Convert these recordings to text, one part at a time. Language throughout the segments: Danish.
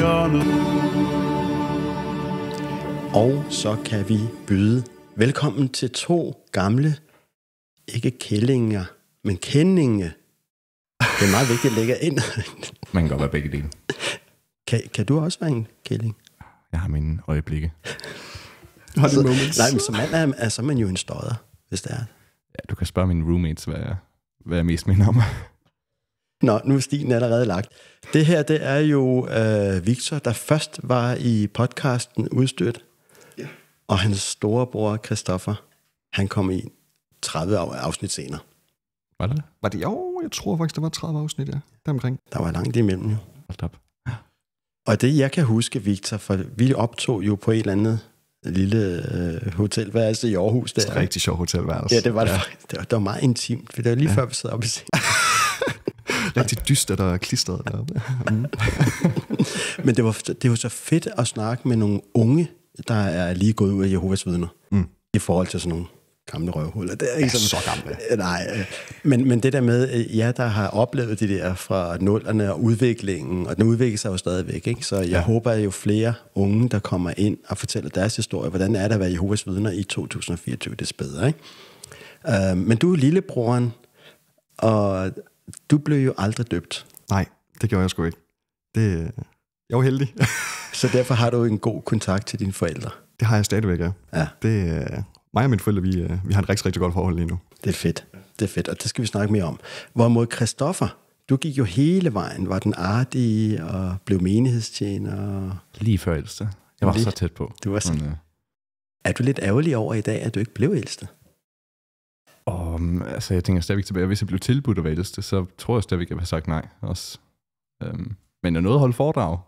hjørnet. Og så kan vi byde velkommen til to gamle, ikke kællinger, men kendinge. Det er meget vigtigt at lægge ind. Man kan godt være begge dele. Kan, kan du også være en kælling? Jeg har mine øjeblikke. altså, nej, men som mand er, er, så er man jo en støder, hvis det er. Ja, du kan spørge mine roommates, hvad jeg, hvad jeg mest mener om. Nå, nu er stien allerede lagt. Det her, det er jo øh, Victor, der først var i podcasten Udstødt, ja. og hans storebror Christoffer, han kom i 30 afsnit senere. Var det Var det? Jo, jeg tror faktisk, der var 30 afsnit, ja. Deromkring. Der var langt imellem, jo. Hold op. Ja. Og det, jeg kan huske, Victor, for vi optog jo på et eller andet lille øh, hotelværelse i Aarhus. Der. Det er et rigtig sjovt hotelværelse. Ja, det var det. Ja. Det var, det var meget intimt, for det var lige ja. før, vi sad op i Rigtig der er klistret. Der. Mm. Men det var, det var så fedt at snakke med nogle unge, der er lige gået ud af Jehovas vidner, mm. i forhold til sådan nogle gamle røvhuller. Det er ikke ja, sådan, så gamle. Øh, nej, øh. men, men det der med, øh, ja, der har oplevet det der fra nullerne og udviklingen, og den udvikler sig jo stadigvæk, ikke? så jeg ja. håber at jo flere unge, der kommer ind og fortæller deres historie, hvordan er det at være Jehovas vidner i 2024, det er bedre, ikke? Uh, men du er lillebroren, og du blev jo aldrig døbt. Nej, det gjorde jeg sgu ikke. Det, jeg var heldig. så derfor har du en god kontakt til dine forældre? Det har jeg stadigvæk, ja. ja. Det, øh, mig og mine forældre, vi, øh, vi har et rigtig, rigtig godt forhold lige nu. Det er fedt. Det er fedt, og det skal vi snakke mere om. Hvorimod Christoffer, du gik jo hele vejen, var den artige og blev menighedstjener. Lige før ældste. Jeg var lidt. så tæt på. Du var så... Men, øh... Er du lidt ærgerlig over i dag, at du ikke blev ældste? Og mm, altså, jeg tænker stadigvæk tilbage, hvis jeg blev tilbudt at vælge det, så tror jeg stadigvæk, at jeg ville have sagt nej også. Øhm, men jeg nåede at holde foredrag,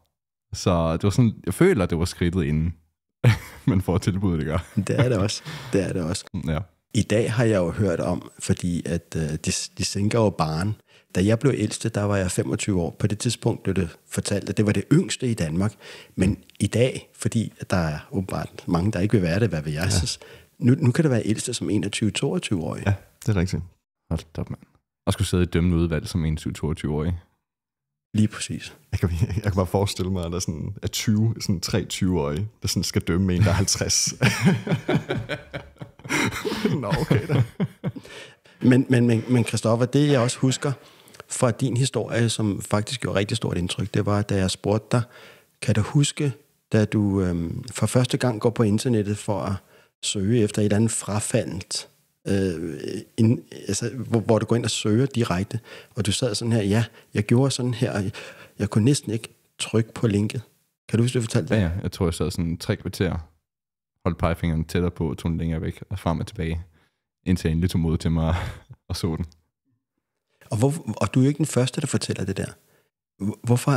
så det var sådan, jeg føler, at det var skridtet inden man får tilbud, det gør. det er det også. Det er det også. Ja. I dag har jeg jo hørt om, fordi at øh, de, de sænker jo barn. Da jeg blev ældste, der var jeg 25 år. På det tidspunkt blev det fortalt, at det var det yngste i Danmark. Men i dag, fordi der er åbenbart mange, der ikke vil være det, hvad ved jeg, ja. så, nu, nu kan der være ældste som 21-22-årig. Ja, det er rigtigt. Hold op, mand. Og skulle sidde i dømmende udvalg som 21-22-årig. Lige præcis. Jeg kan, jeg kan bare forestille mig, at der sådan er 20, sådan 23-årige, der sådan skal dømme en, der er 50. Nå, okay da. Men, men, men, men Christoffer, det jeg også husker fra din historie, som faktisk gjorde rigtig stort indtryk, det var, da jeg spurgte dig, kan du huske, da du øhm, for første gang går på internettet for at søge efter et andet frafaldt, øh, en, altså, hvor, hvor du går ind og søger direkte, og du sad sådan her, ja, jeg gjorde sådan her, og jeg, jeg kunne næsten ikke trykke på linket. Kan du huske, du fortalte det? Ja, ja, jeg tror, jeg sad sådan tre kvarter, holdt pegefingeren tættere på, og tog den længere væk, og frem og tilbage, indtil jeg endelig tog mod til mig og så den. Og, hvor, og du er jo ikke den første, der fortæller det der. Hvorfor,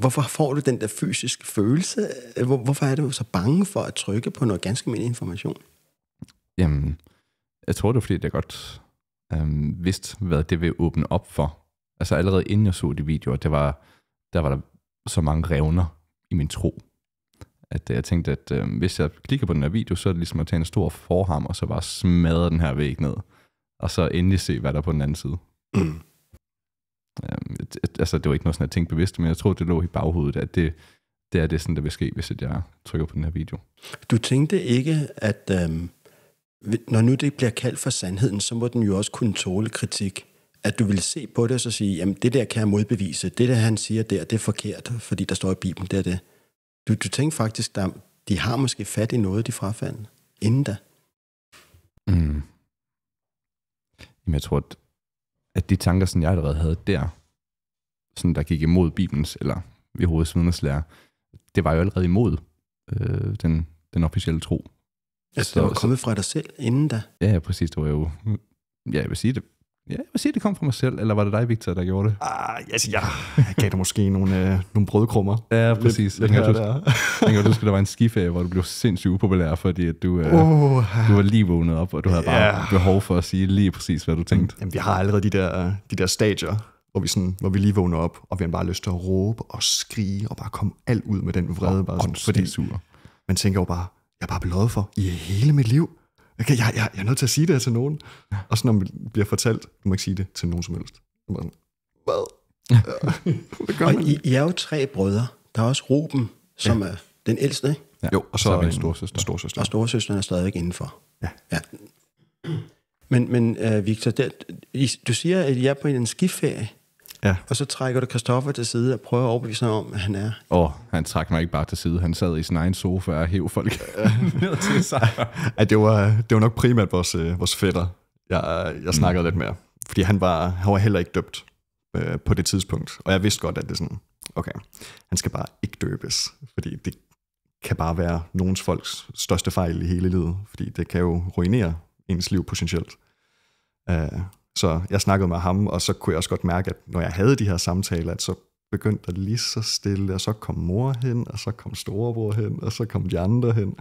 hvorfor får du den der fysiske følelse? Hvor, hvorfor er du så bange for at trykke på noget ganske mindre information? Jamen, jeg tror det er, fordi jeg godt øhm, vidste, hvad det vil åbne op for. Altså allerede inden jeg så de videoer, det var, der var der så mange revner i min tro, at øh, jeg tænkte, at øh, hvis jeg klikker på den her video, så er det ligesom at tage en stor forhammer, og så bare smadre den her væg ned, og så endelig se, hvad der er på den anden side. Mm et, øhm, altså, det var ikke noget, sådan, jeg tænkte bevidst, men jeg tror, det lå i baghovedet, at det, det er det, sådan, der vil ske, hvis jeg trykker på den her video. Du tænkte ikke, at øhm, når nu det bliver kaldt for sandheden, så må den jo også kunne tåle kritik. At du vil se på det og så sige, jamen det der kan jeg modbevise, det der han siger der, det er forkert, fordi der står i Bibelen, det er det. Du, du tænkte faktisk, der, de har måske fat i noget, de frafandt, inden da. Mm. Jamen, jeg tror, at at de tanker, som jeg allerede havde der, sådan der gik imod Bibelens, eller Jehovas lærer, det var jo allerede imod øh, den, den officielle tro. Altså, så, det var kommet så, fra dig selv inden da? Ja, ja, præcis. Det var jo, ja, jeg vil sige, det Ja, jeg vil sige, at det kom fra mig selv, eller var det dig, Victor, der gjorde det? Ah, yes, ja. jeg gav dig måske nogle, øh, nogle brødkrummer. Ja, præcis. Lidt, jeg kan godt huske, at der var en skiferie, hvor du blev sindssygt upopulær, fordi at du, øh, oh. du var lige vågnet op, og du havde yeah. bare behov for at sige lige præcis, hvad du tænkte. Jamen, vi har allerede de der, de der stager, hvor vi, sådan, hvor vi lige vågner op, og vi har bare lyst til at råbe og skrige, og bare komme alt ud med den vrede. Oh, bare sådan, fordi man tænker jo bare, jeg er bare blevet for i hele mit liv okay, jeg, jeg, jeg er nødt til at sige det her til nogen. Ja. Og så når man bliver fortalt, du må ikke sige det til nogen som helst. Man, Hvad? Ja. og I, I er jo tre brødre. Der er også Ruben, som ja. er den ældste, ikke? Ja. Jo, og så, så er min storsøster. storsøster. Og storsøsteren er stadigvæk indenfor. Ja. ja. Men, men uh, Victor, der, du siger, at I er på en skiferie. Ja. Og så trækker du Kristoffer til side og prøver at overbevise ham om, at han er. Åh, oh, han trak mig ikke bare til side. Han sad i sin egen sofa og hævde folk ned til sig. ja, det, var, det var nok primært vores, øh, vores fætter, jeg, jeg mm. snakkede mm. lidt mere. Fordi han var, han var heller ikke døbt øh, på det tidspunkt. Og jeg vidste godt, at det sådan, okay, han skal bare ikke døbes. Fordi det kan bare være nogens folks største fejl i hele livet. Fordi det kan jo ruinere ens liv potentielt. Uh, så jeg snakkede med ham, og så kunne jeg også godt mærke, at når jeg havde de her samtaler, at så begyndte der lige så stille, og så kom mor hen, og så kom storebror hen, og så kom de andre hen.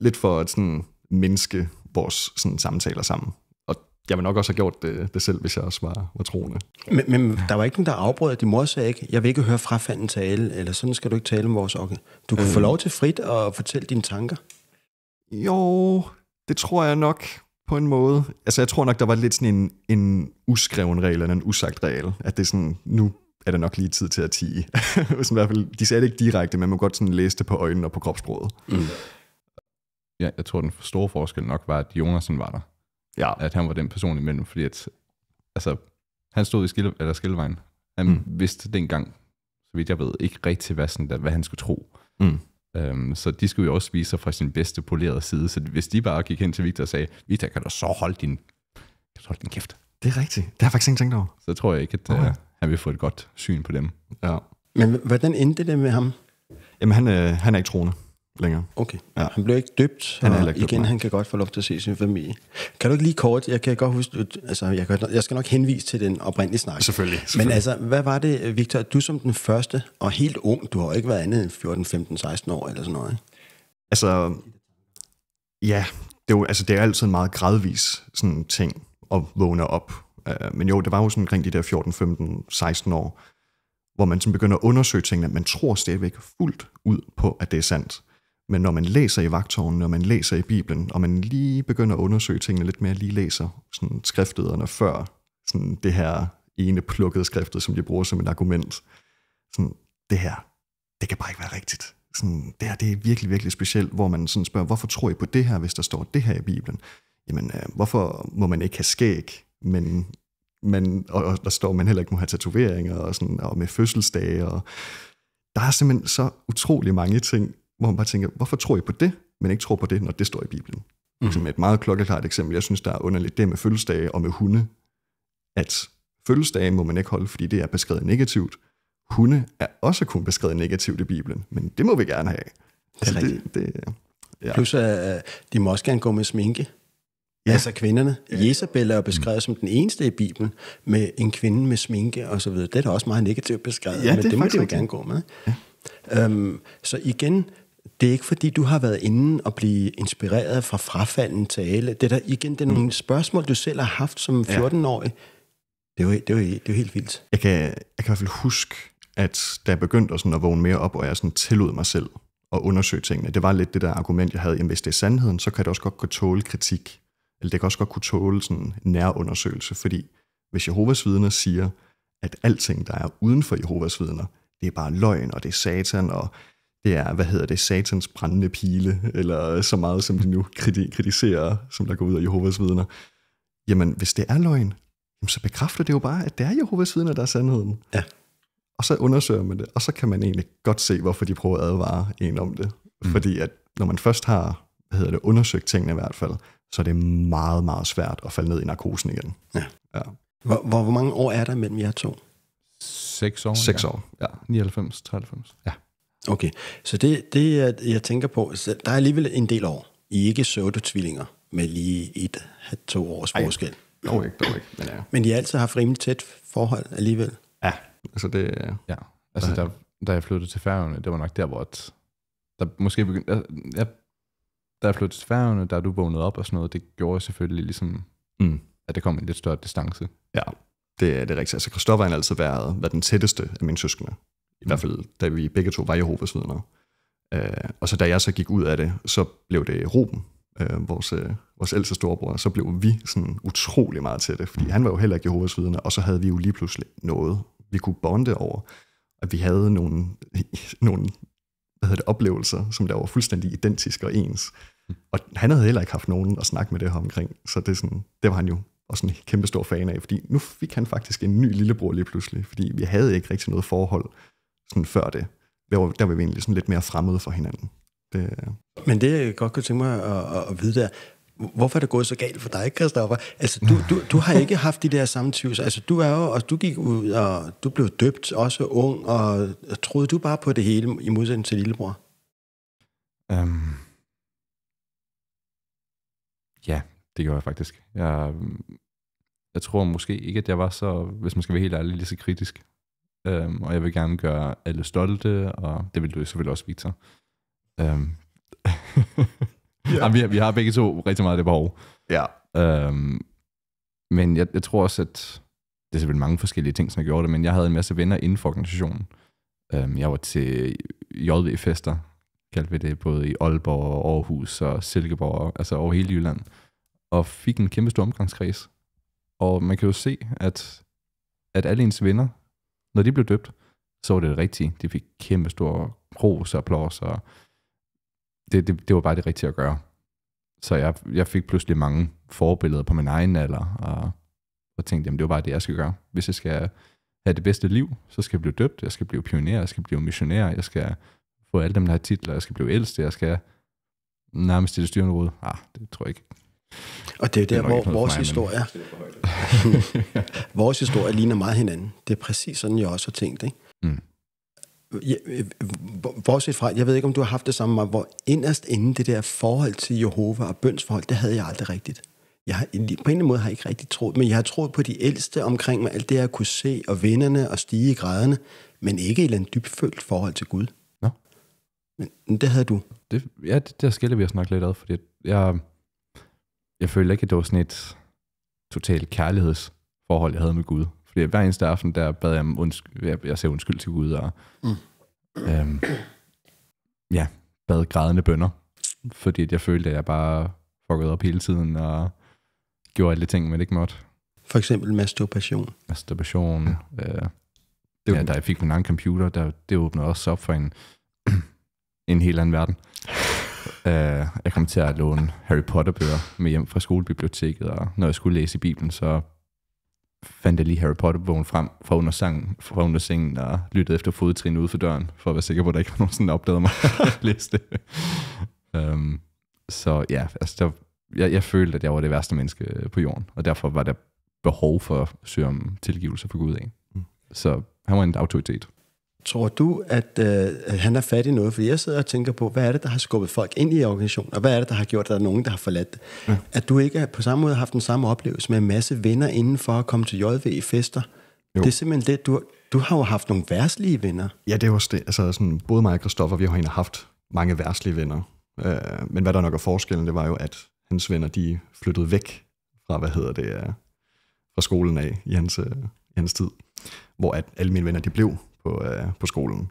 Lidt for at sådan mindske vores sådan, samtaler sammen. Og jeg ville nok også have gjort det, det selv, hvis jeg også var, var troende. Men, men der var ikke nogen, der afbrød, at din mor sagde ikke, jeg vil ikke høre frafanden tale, eller sådan skal du ikke tale om vores organ. Du kan øh. Mm. få lov til frit at fortælle dine tanker. Jo, det tror jeg nok, på en måde. Altså jeg tror nok, der var lidt sådan en, en uskreven regel, eller en usagt regel, at det er sådan, nu er der nok lige tid til at tige. sådan, i hvert fald, de sagde det ikke direkte, men man må godt sådan læse det på øjnene og på kropsbruget. Mm. Ja, jeg tror, den store forskel nok var, at Jonasen var der. Ja. At han var den person imellem, fordi at, altså, han stod i skille, eller skillevejen. Han mm. vidste dengang, så vidt jeg ved, ikke rigtig, hvad, sådan, der, hvad han skulle tro. Mm. Um, så de skulle jo også vise sig fra sin bedste polerede side. Så hvis de bare gik hen til Victor og sagde, Victor, kan du så holde din, kan du holde din kæft? Det er rigtigt. Det har jeg faktisk ikke tænkt over. Så tror jeg ikke, at okay. uh, han vil få et godt syn på dem. Ja. Men hvordan endte det med ham? Jamen, han, øh, han er ikke troende længere. Okay. Ja. Han blev ikke døbt. Han er, ikke igen, han kan godt få lov til at se sin familie. Kan du ikke lige kort, jeg kan godt huske, altså, jeg, kan, jeg skal nok henvise til den oprindelige snak. Selvfølgelig, selvfølgelig. Men altså, hvad var det, Victor, du som den første, og helt ung, du har jo ikke været andet end 14, 15, 16 år eller sådan noget. Altså, ja, det er jo altså, det er altid en meget gradvis sådan ting at vågne op. Øh, men jo, det var jo sådan omkring de der 14, 15, 16 år, hvor man sådan begynder at undersøge tingene, man tror stadigvæk fuldt ud på, at det er sandt. Men når man læser i vagtårnen, når man læser i Bibelen, og man lige begynder at undersøge tingene lidt mere, lige læser sådan skriftlederne før sådan det her ene plukkede skriftet, som de bruger som et argument, sådan, det her, det kan bare ikke være rigtigt. Sådan, det her, det er virkelig, virkelig specielt, hvor man sådan spørger, hvorfor tror I på det her, hvis der står det her i Bibelen? Jamen, øh, hvorfor må man ikke have skæg, men man, og, og der står, man heller ikke må have tatoveringer og, sådan, og med fødselsdage. Og der er simpelthen så utrolig mange ting hvor man bare tænker, hvorfor tror I på det, men ikke tror på det, når det står i Bibelen? Mm. Som et meget klokkeklart eksempel, jeg synes, der er underligt, det med fødselsdage og med hunde, at fødselsdage må man ikke holde, fordi det er beskrevet negativt. Hunde er også kun beskrevet negativt i Bibelen, men det må vi gerne have. Det er altså, rigtigt. Det, det, ja. Plus, at øh, de må også gerne gå med sminke. Ja. Altså kvinderne. Ja. Jezabel er jo beskrevet mm. som den eneste i Bibelen med en kvinde med sminke og så videre. Det er da også meget negativt beskrevet, ja, men det, det må de jo gerne gå med. Ja. Øhm, så igen, det er ikke fordi, du har været inde og blive inspireret fra frafalden tale. Det er der igen, det er nogle spørgsmål, du selv har haft som 14-årig. Det var, det, var, det var helt vildt. Jeg kan, jeg kan i hvert fald huske, at da jeg begyndte sådan at vågne mere op, og jeg sådan tillod mig selv at undersøge tingene, det var lidt det der argument, jeg havde, jamen hvis det er sandheden, så kan det også godt kunne tåle kritik. Eller det kan også godt kunne tåle sådan nærundersøgelse, fordi hvis Jehovas vidner siger, at alting, der er uden for Jehovas vidner, det er bare løgn, og det er satan, og det er, hvad hedder det, satans brændende pile, eller så meget, som de nu kritiserer, som der går ud af Jehovas vidner. Jamen, hvis det er løgn, så bekræfter det jo bare, at det er Jehovas vidner, der er sandheden. Ja. Og så undersøger man det, og så kan man egentlig godt se, hvorfor de prøver at advare en om det. Mm. Fordi at når man først har hvad hedder det, undersøgt tingene i hvert fald, så er det meget, meget svært at falde ned i narkosen igen. Ja. ja. Hvor, hvor, hvor mange år er der mellem jer to? Seks år. Seks ja. år, ja. 99, 93. Ja. Okay, så det, det jeg tænker på, der er alligevel en del år. I er ikke tvillinger med lige et, to års Ej, forskel. Dog ikke, dog ikke. Men, ja. men I har altid haft rimelig tæt forhold alligevel. Ja, altså det... Ja, altså der, da jeg flyttede til Færøerne, det var nok der, hvor at, der måske begyndte... Jeg, jeg, da jeg flyttede til Færøerne, der du vågnede op og sådan noget, det gjorde selvfølgelig ligesom, mm. at det kom en lidt større distance. Ja, det, det er rigtigt. Altså Kristoffer har altid været, været den tætteste af mine søskende i hvert fald da vi begge to var Jehovas vidner. Øh, og så da jeg så gik ud af det, så blev det Ruben, øh, vores, øh, vores ældste storebror, så blev vi sådan utrolig meget til det, fordi han var jo heller ikke Jehovas vidner, og så havde vi jo lige pludselig noget, vi kunne bonde over, at vi havde nogle, nogle hvad hedder det, oplevelser, som der var fuldstændig identiske og ens. Og han havde heller ikke haft nogen at snakke med det her omkring, så det, sådan, det var han jo og sådan en kæmpe stor fan af, fordi nu fik han faktisk en ny lillebror lige pludselig, fordi vi havde ikke rigtig noget forhold sådan før det. Der, der var vi egentlig sådan lidt mere fremmede for hinanden. Det... Men det, jeg godt kunne tænke mig at, at, at vide, der, hvorfor er det gået så galt for dig, Kristoffer? Altså, du, du, du har ikke haft de der samme tvivl. Altså, du er jo, og du gik ud, og du blev døbt, også ung, og troede du bare på det hele, i modsætning til lillebror? Um, ja, det gjorde jeg faktisk. Jeg, jeg tror måske ikke, at jeg var så, hvis man skal være helt ærlig, lige så kritisk øhm, og jeg vil gerne gøre alle stolte, og det vil du selvfølgelig også, Victor. Øhm. ja. Jamen, vi, har, vi har begge to rigtig meget af det behov. Ja. Øhm, men jeg, jeg tror også, at det er selvfølgelig mange forskellige ting, som jeg gjorde det, men jeg havde en masse venner inden for organisationen. Øhm, jeg var til JV-fester, kaldte vi det, både i Aalborg, Aarhus og Silkeborg, altså over hele Jylland, og fik en kæmpe stor omgangskreds. Og man kan jo se, at, at alle ens venner når de blev døbt, så var det det rigtige. De fik kæmpe store ros og plås, og det, det, det var bare det rigtige at gøre. Så jeg, jeg fik pludselig mange forbilleder på min egen alder, og, og tænkte, jamen det var bare det, jeg skal gøre. Hvis jeg skal have det bedste liv, så skal jeg blive døbt, jeg skal blive pioner, jeg skal blive missionær, jeg skal få alle dem, der har titler, jeg skal blive ældste, jeg skal nærmest til det styrende råd. Ah, det tror jeg ikke og det er jo der, hvor vores historie, vores historie ligner meget hinanden. Det er præcis sådan, jeg også har tænkt. Ikke? Mm. Jeg, øh, bortset fra, jeg ved ikke, om du har haft det samme med, hvor inderst inden det der forhold til Jehova og bønsforhold, det havde jeg aldrig rigtigt. Jeg har, på en eller anden måde har jeg ikke rigtigt troet, men jeg har troet på de ældste omkring mig, alt det, jeg kunne se, og vennerne og stige i græderne, men ikke et eller andet dybfølt forhold til Gud. Nå. Men det havde du. Det, ja, det, der skiller vi at snakke lidt ad, fordi jeg, jeg følte ikke, at det var sådan et totalt kærlighedsforhold, jeg havde med Gud. Fordi hver eneste aften, der bad jeg om undskyld, jeg, jeg sagde undskyld til Gud, og mm. øhm, ja, bad grædende bønder, fordi jeg følte, at jeg bare fuckede op hele tiden, og gjorde alle ting, man ikke måtte. For eksempel masturbation. Masturbation. Ja. Øh, det ja, da jeg fik min egen computer, der, det åbnede også op for en, en helt anden verden. Uh, jeg kom til at låne Harry Potter-bøger med hjem fra skolebiblioteket, og når jeg skulle læse i Bibelen, så fandt jeg lige Harry Potter-bogen frem fra under, sangen, fra under sengen og lyttede efter fodtrin ude for døren, for at være sikker på, at der ikke var nogen, der opdagede mig at læse det. Um, så ja, altså der, jeg, jeg følte, at jeg var det værste menneske på jorden, og derfor var der behov for at søge om tilgivelse for Gud af. Mm. Så han var en autoritet. Tror du, at øh, han er fat i noget? Fordi jeg sidder og tænker på, hvad er det, der har skubbet folk ind i organisationen, og hvad er det, der har gjort, at der er nogen, der har forladt det? Ja. At du ikke på samme måde har haft den samme oplevelse med en masse venner inden for at komme til JV i fester. Jo. Det er simpelthen det, du, du har jo haft nogle værtslige venner. Ja, det er også det. Altså, sådan, både mig og Christoffer, vi har egentlig haft mange værtslige venner. Øh, men hvad der nok er forskellen, det var jo, at hans venner, de flyttede væk fra, hvad hedder det, øh, fra skolen af i hans, øh, i hans tid. Hvor at alle mine venner, de blev på, øh, på skolen.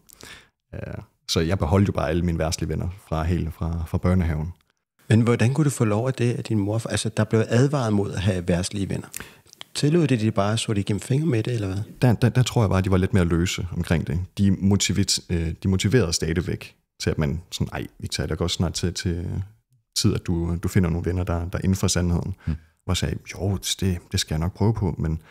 Øh, så jeg beholdte jo bare alle mine værtslige venner fra hele fra, fra børnehaven. Men hvordan kunne du få lov af det, at din mor... Altså, der blev advaret mod at have værtslige venner. Tillod det de bare, så de igennem fingre med det, eller hvad? Der, der, der tror jeg bare, at de var lidt mere løse omkring det. De, øh, de motiverede stadigvæk til, at man sådan, nej, Victor, der går snart til, til tid, at du, du finder nogle venner, der, der er inden for sandheden. Mm. Og sagde, jo, det, det skal jeg nok prøve på, men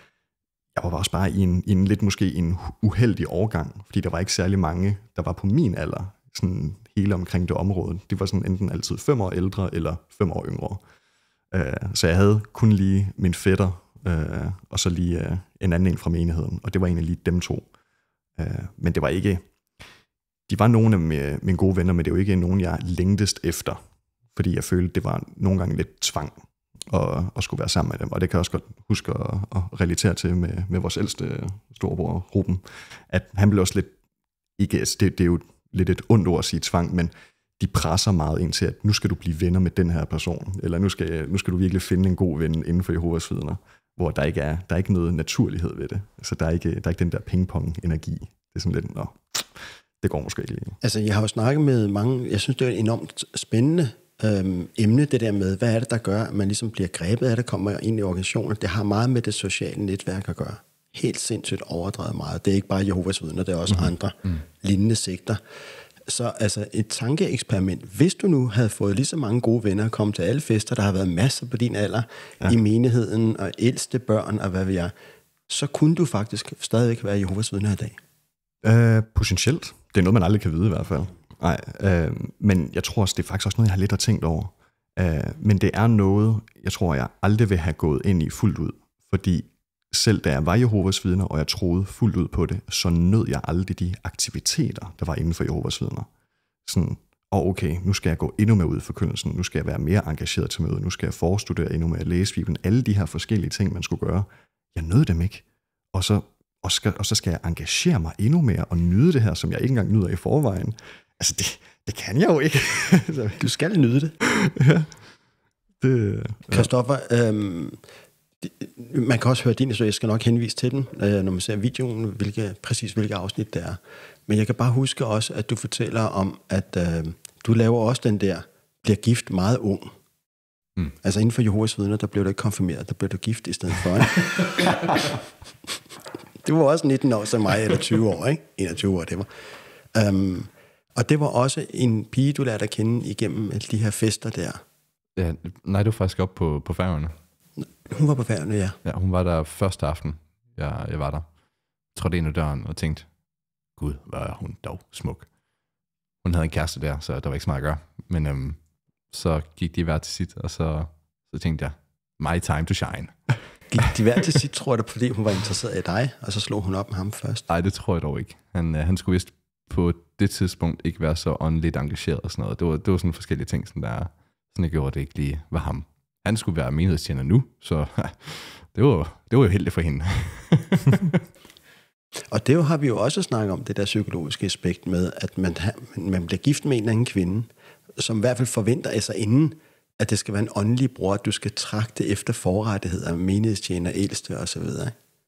jeg var også bare i en, i en lidt måske en uheldig overgang, fordi der var ikke særlig mange, der var på min alder, sådan hele omkring det område. De var sådan enten altid fem år ældre eller fem år yngre. Øh, så jeg havde kun lige min fætter, øh, og så lige øh, en anden en fra menigheden, og det var egentlig lige dem to. Øh, men det var ikke, de var nogle af mine gode venner, men det var ikke nogen, jeg længtest efter, fordi jeg følte, det var nogle gange lidt tvang og, og skulle være sammen med dem. Og det kan jeg også godt huske at, at relatere til med, med vores ældste storebror, Ruben, at han blev også lidt, ikke, altså, det, det er jo lidt et ondt ord at sige tvang, men de presser meget ind til, at nu skal du blive venner med den her person, eller nu skal, nu skal du virkelig finde en god ven inden for Jehovas vidner, hvor der ikke er, der er ikke noget naturlighed ved det. Så altså, der er ikke, der er ikke den der pingpong-energi. Det er sådan lidt, nå, det går måske ikke lige. Altså jeg har jo snakket med mange, jeg synes det er enormt spændende øhm, emne, det der med, hvad er det, der gør, at man ligesom bliver grebet af det, kommer ind i organisationen. Det har meget med det sociale netværk at gøre. Helt sindssygt overdrevet meget. Det er ikke bare Jehovas vidner, det er også mm. andre mm. lignende sekter. Så altså et tankeeksperiment. Hvis du nu havde fået lige så mange gode venner at kom til alle fester, der har været masser på din alder, ja. i menigheden og ældste børn og hvad ved jeg, så kunne du faktisk stadigvæk være Jehovas vidner i dag. Øh, potentielt. Det er noget, man aldrig kan vide i hvert fald. Nej, øh, men jeg tror også, det er faktisk også noget, jeg har lidt at tænkt over. Øh, men det er noget, jeg tror, jeg aldrig vil have gået ind i fuldt ud. Fordi selv da jeg var Jehovas vidner, og jeg troede fuldt ud på det, så nød jeg aldrig de aktiviteter, der var inden for Jehovas vidner. Sådan, og okay, nu skal jeg gå endnu mere ud for kønnelsen, nu skal jeg være mere engageret til mødet, nu skal jeg forstudere endnu mere læsebibelen, alle de her forskellige ting, man skulle gøre. Jeg nød dem ikke. Og så, og, skal, og så skal jeg engagere mig endnu mere og nyde det her, som jeg ikke engang nyder i forvejen altså det, det kan jeg jo ikke. du skal nyde det. ja. det ja. Christoffer, øhm, det, man kan også høre din historie, jeg skal nok henvise til den, øh, når man ser videoen, hvilke, præcis hvilket afsnit det er. Men jeg kan bare huske også, at du fortæller om, at øh, du laver også den der, bliver gift meget ung. Mm. Altså inden for Jehovas vidner, der blev du ikke konfirmeret, der blev du gift i stedet for. du var også 19 år som mig, eller 20 år, ikke? 21 år, det var. Um, og det var også en pige, du lærte at kende igennem de her fester der. Ja, nej, du var faktisk op på, på færgerne. Hun var på færgerne, ja. Ja, hun var der første aften, jeg, jeg var der. Trådte ind ad døren og tænkte, gud, hvor er hun dog smuk. Hun havde en kæreste der, så der var ikke så meget at gøre. Men øhm, så gik de hver til sit, og så, så tænkte jeg, my time to shine. Gik de hver til sit, tror jeg, fordi hun var interesseret i dig, og så slog hun op med ham først? Nej, det tror jeg dog ikke. Han, øh, han skulle vist på det tidspunkt ikke være så åndeligt engageret og sådan noget. Det var, det var sådan forskellige ting, sådan der sådan jeg gjorde det ikke lige var ham. Han skulle være menighedstjener nu, så det var, det var jo heldigt for hende. og det har vi jo også snakket om, det der psykologiske aspekt med, at man, man bliver gift med en eller anden kvinde, som i hvert fald forventer, sig inden, at det skal være en åndelig bror, at du skal trakte efter forrettigheder, menighedstjener, ældste osv.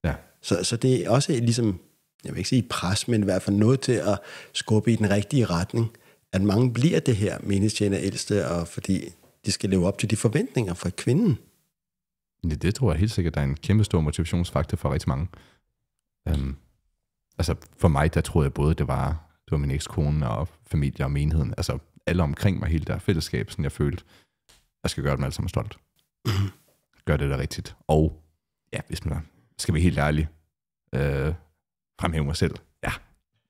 Ja. Så, så det er også ligesom jeg vil ikke sige pres, men i hvert fald noget til at skubbe i den rigtige retning, at mange bliver det her menigtstjener ældste, og fordi de skal leve op til de forventninger fra kvinden. Ja, det tror jeg helt sikkert, der er en kæmpe stor motivationsfaktor for rigtig mange. Um, altså for mig, der troede jeg både, det var, det var min ekskone og familie og menigheden, altså alle omkring mig, hele der fællesskab, sådan jeg følte, jeg skal gøre dem alle sammen stolt. Mm-hmm. Gør det da rigtigt. Og ja, hvis man skal være helt ærlig, øh, fremhæve mig selv. Ja,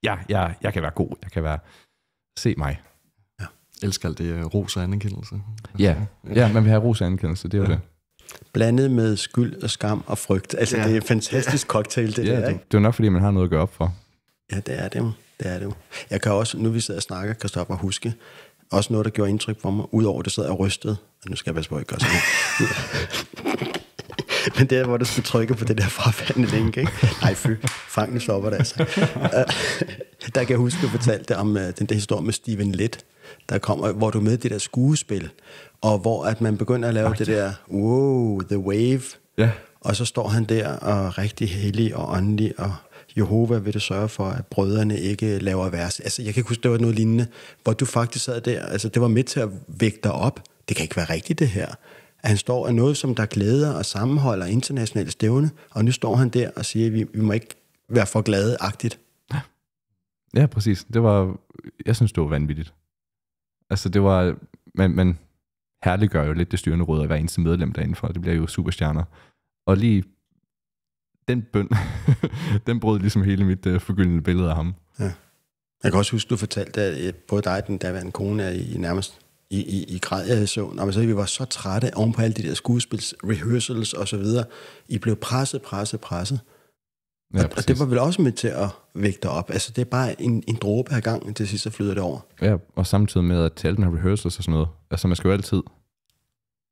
ja, ja, jeg kan være god, jeg kan være, se mig. Ja, jeg elsker alt det øh, ros og anerkendelse. Ja, ja man vil have ros og anerkendelse, det er ja. det. Blandet med skyld og skam og frygt. Altså, ja. det er en fantastisk cocktail, det ja, der, ikke? Det, det er nok, fordi man har noget at gøre op for. Ja, det er det det er det jo. Jeg kan også, nu vi sidder og snakker, Kristoffer, huske, også noget, der gjorde indtryk på mig, udover det sidder jeg rystet, og nu skal jeg bare spørge, at jeg gør sådan Men det er, hvor du skulle trykke på det der frafaldende link, ikke? Nej, fy, fangene stopper det altså. Øh, der kan jeg huske, at du fortalte om øh, den der historie med Steven Litt, der kommer, hvor du med det der skuespil, og hvor at man begynder at lave Ej, det der, wow, the wave, ja. og så står han der og rigtig hellig og åndelig og Jehova vil det sørge for, at brødrene ikke laver vers. Altså, jeg kan huske, det var noget lignende, hvor du faktisk sad der. Altså, det var med til at vække dig op. Det kan ikke være rigtigt, det her at han står af noget, som der glæder og sammenholder internationale stævne, og nu står han der og siger, at vi, vi må ikke være for glade-agtigt. Ja. ja, præcis. Det var, jeg synes, det var vanvittigt. Altså, det var, man, man herliggør jo lidt det styrende råd af hver eneste medlem derinde det bliver jo superstjerner. Og lige den bøn, den brød ligesom hele mit uh, forgyldende billede af ham. Ja. Jeg kan også huske, du fortalte, at både dig og den daværende kone er i nærmest i, i, i græd, jeg havde søvn. Og så vi var så trætte oven på alle de der skuespils, rehearsals og så videre. I blev presset, presset, presset. Ja, og, og det var vel også med til at vægte op. Altså, det er bare en, en dråbe af gangen, til sidst så flyder det over. Ja, og samtidig med at tale den her rehearsals og sådan noget. Altså, man skal jo altid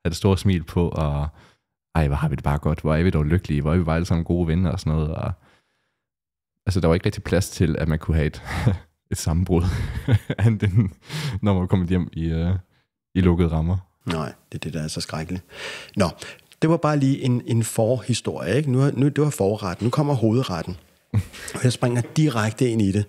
have det store smil på, og ej, hvor har vi det bare godt, hvor er vi dog lykkelige, hvor er vi bare alle sammen gode venner og sådan noget. Og, altså, der var ikke rigtig plads til, at man kunne have et, et sammenbrud, end når man kom hjem i, uh, i lukkede rammer. Nej, det er det, der er så skrækkeligt. Nå, det var bare lige en, en forhistorie. Ikke? Nu, nu, det var forretten, nu kommer hovedretten. Og jeg springer direkte ind i det.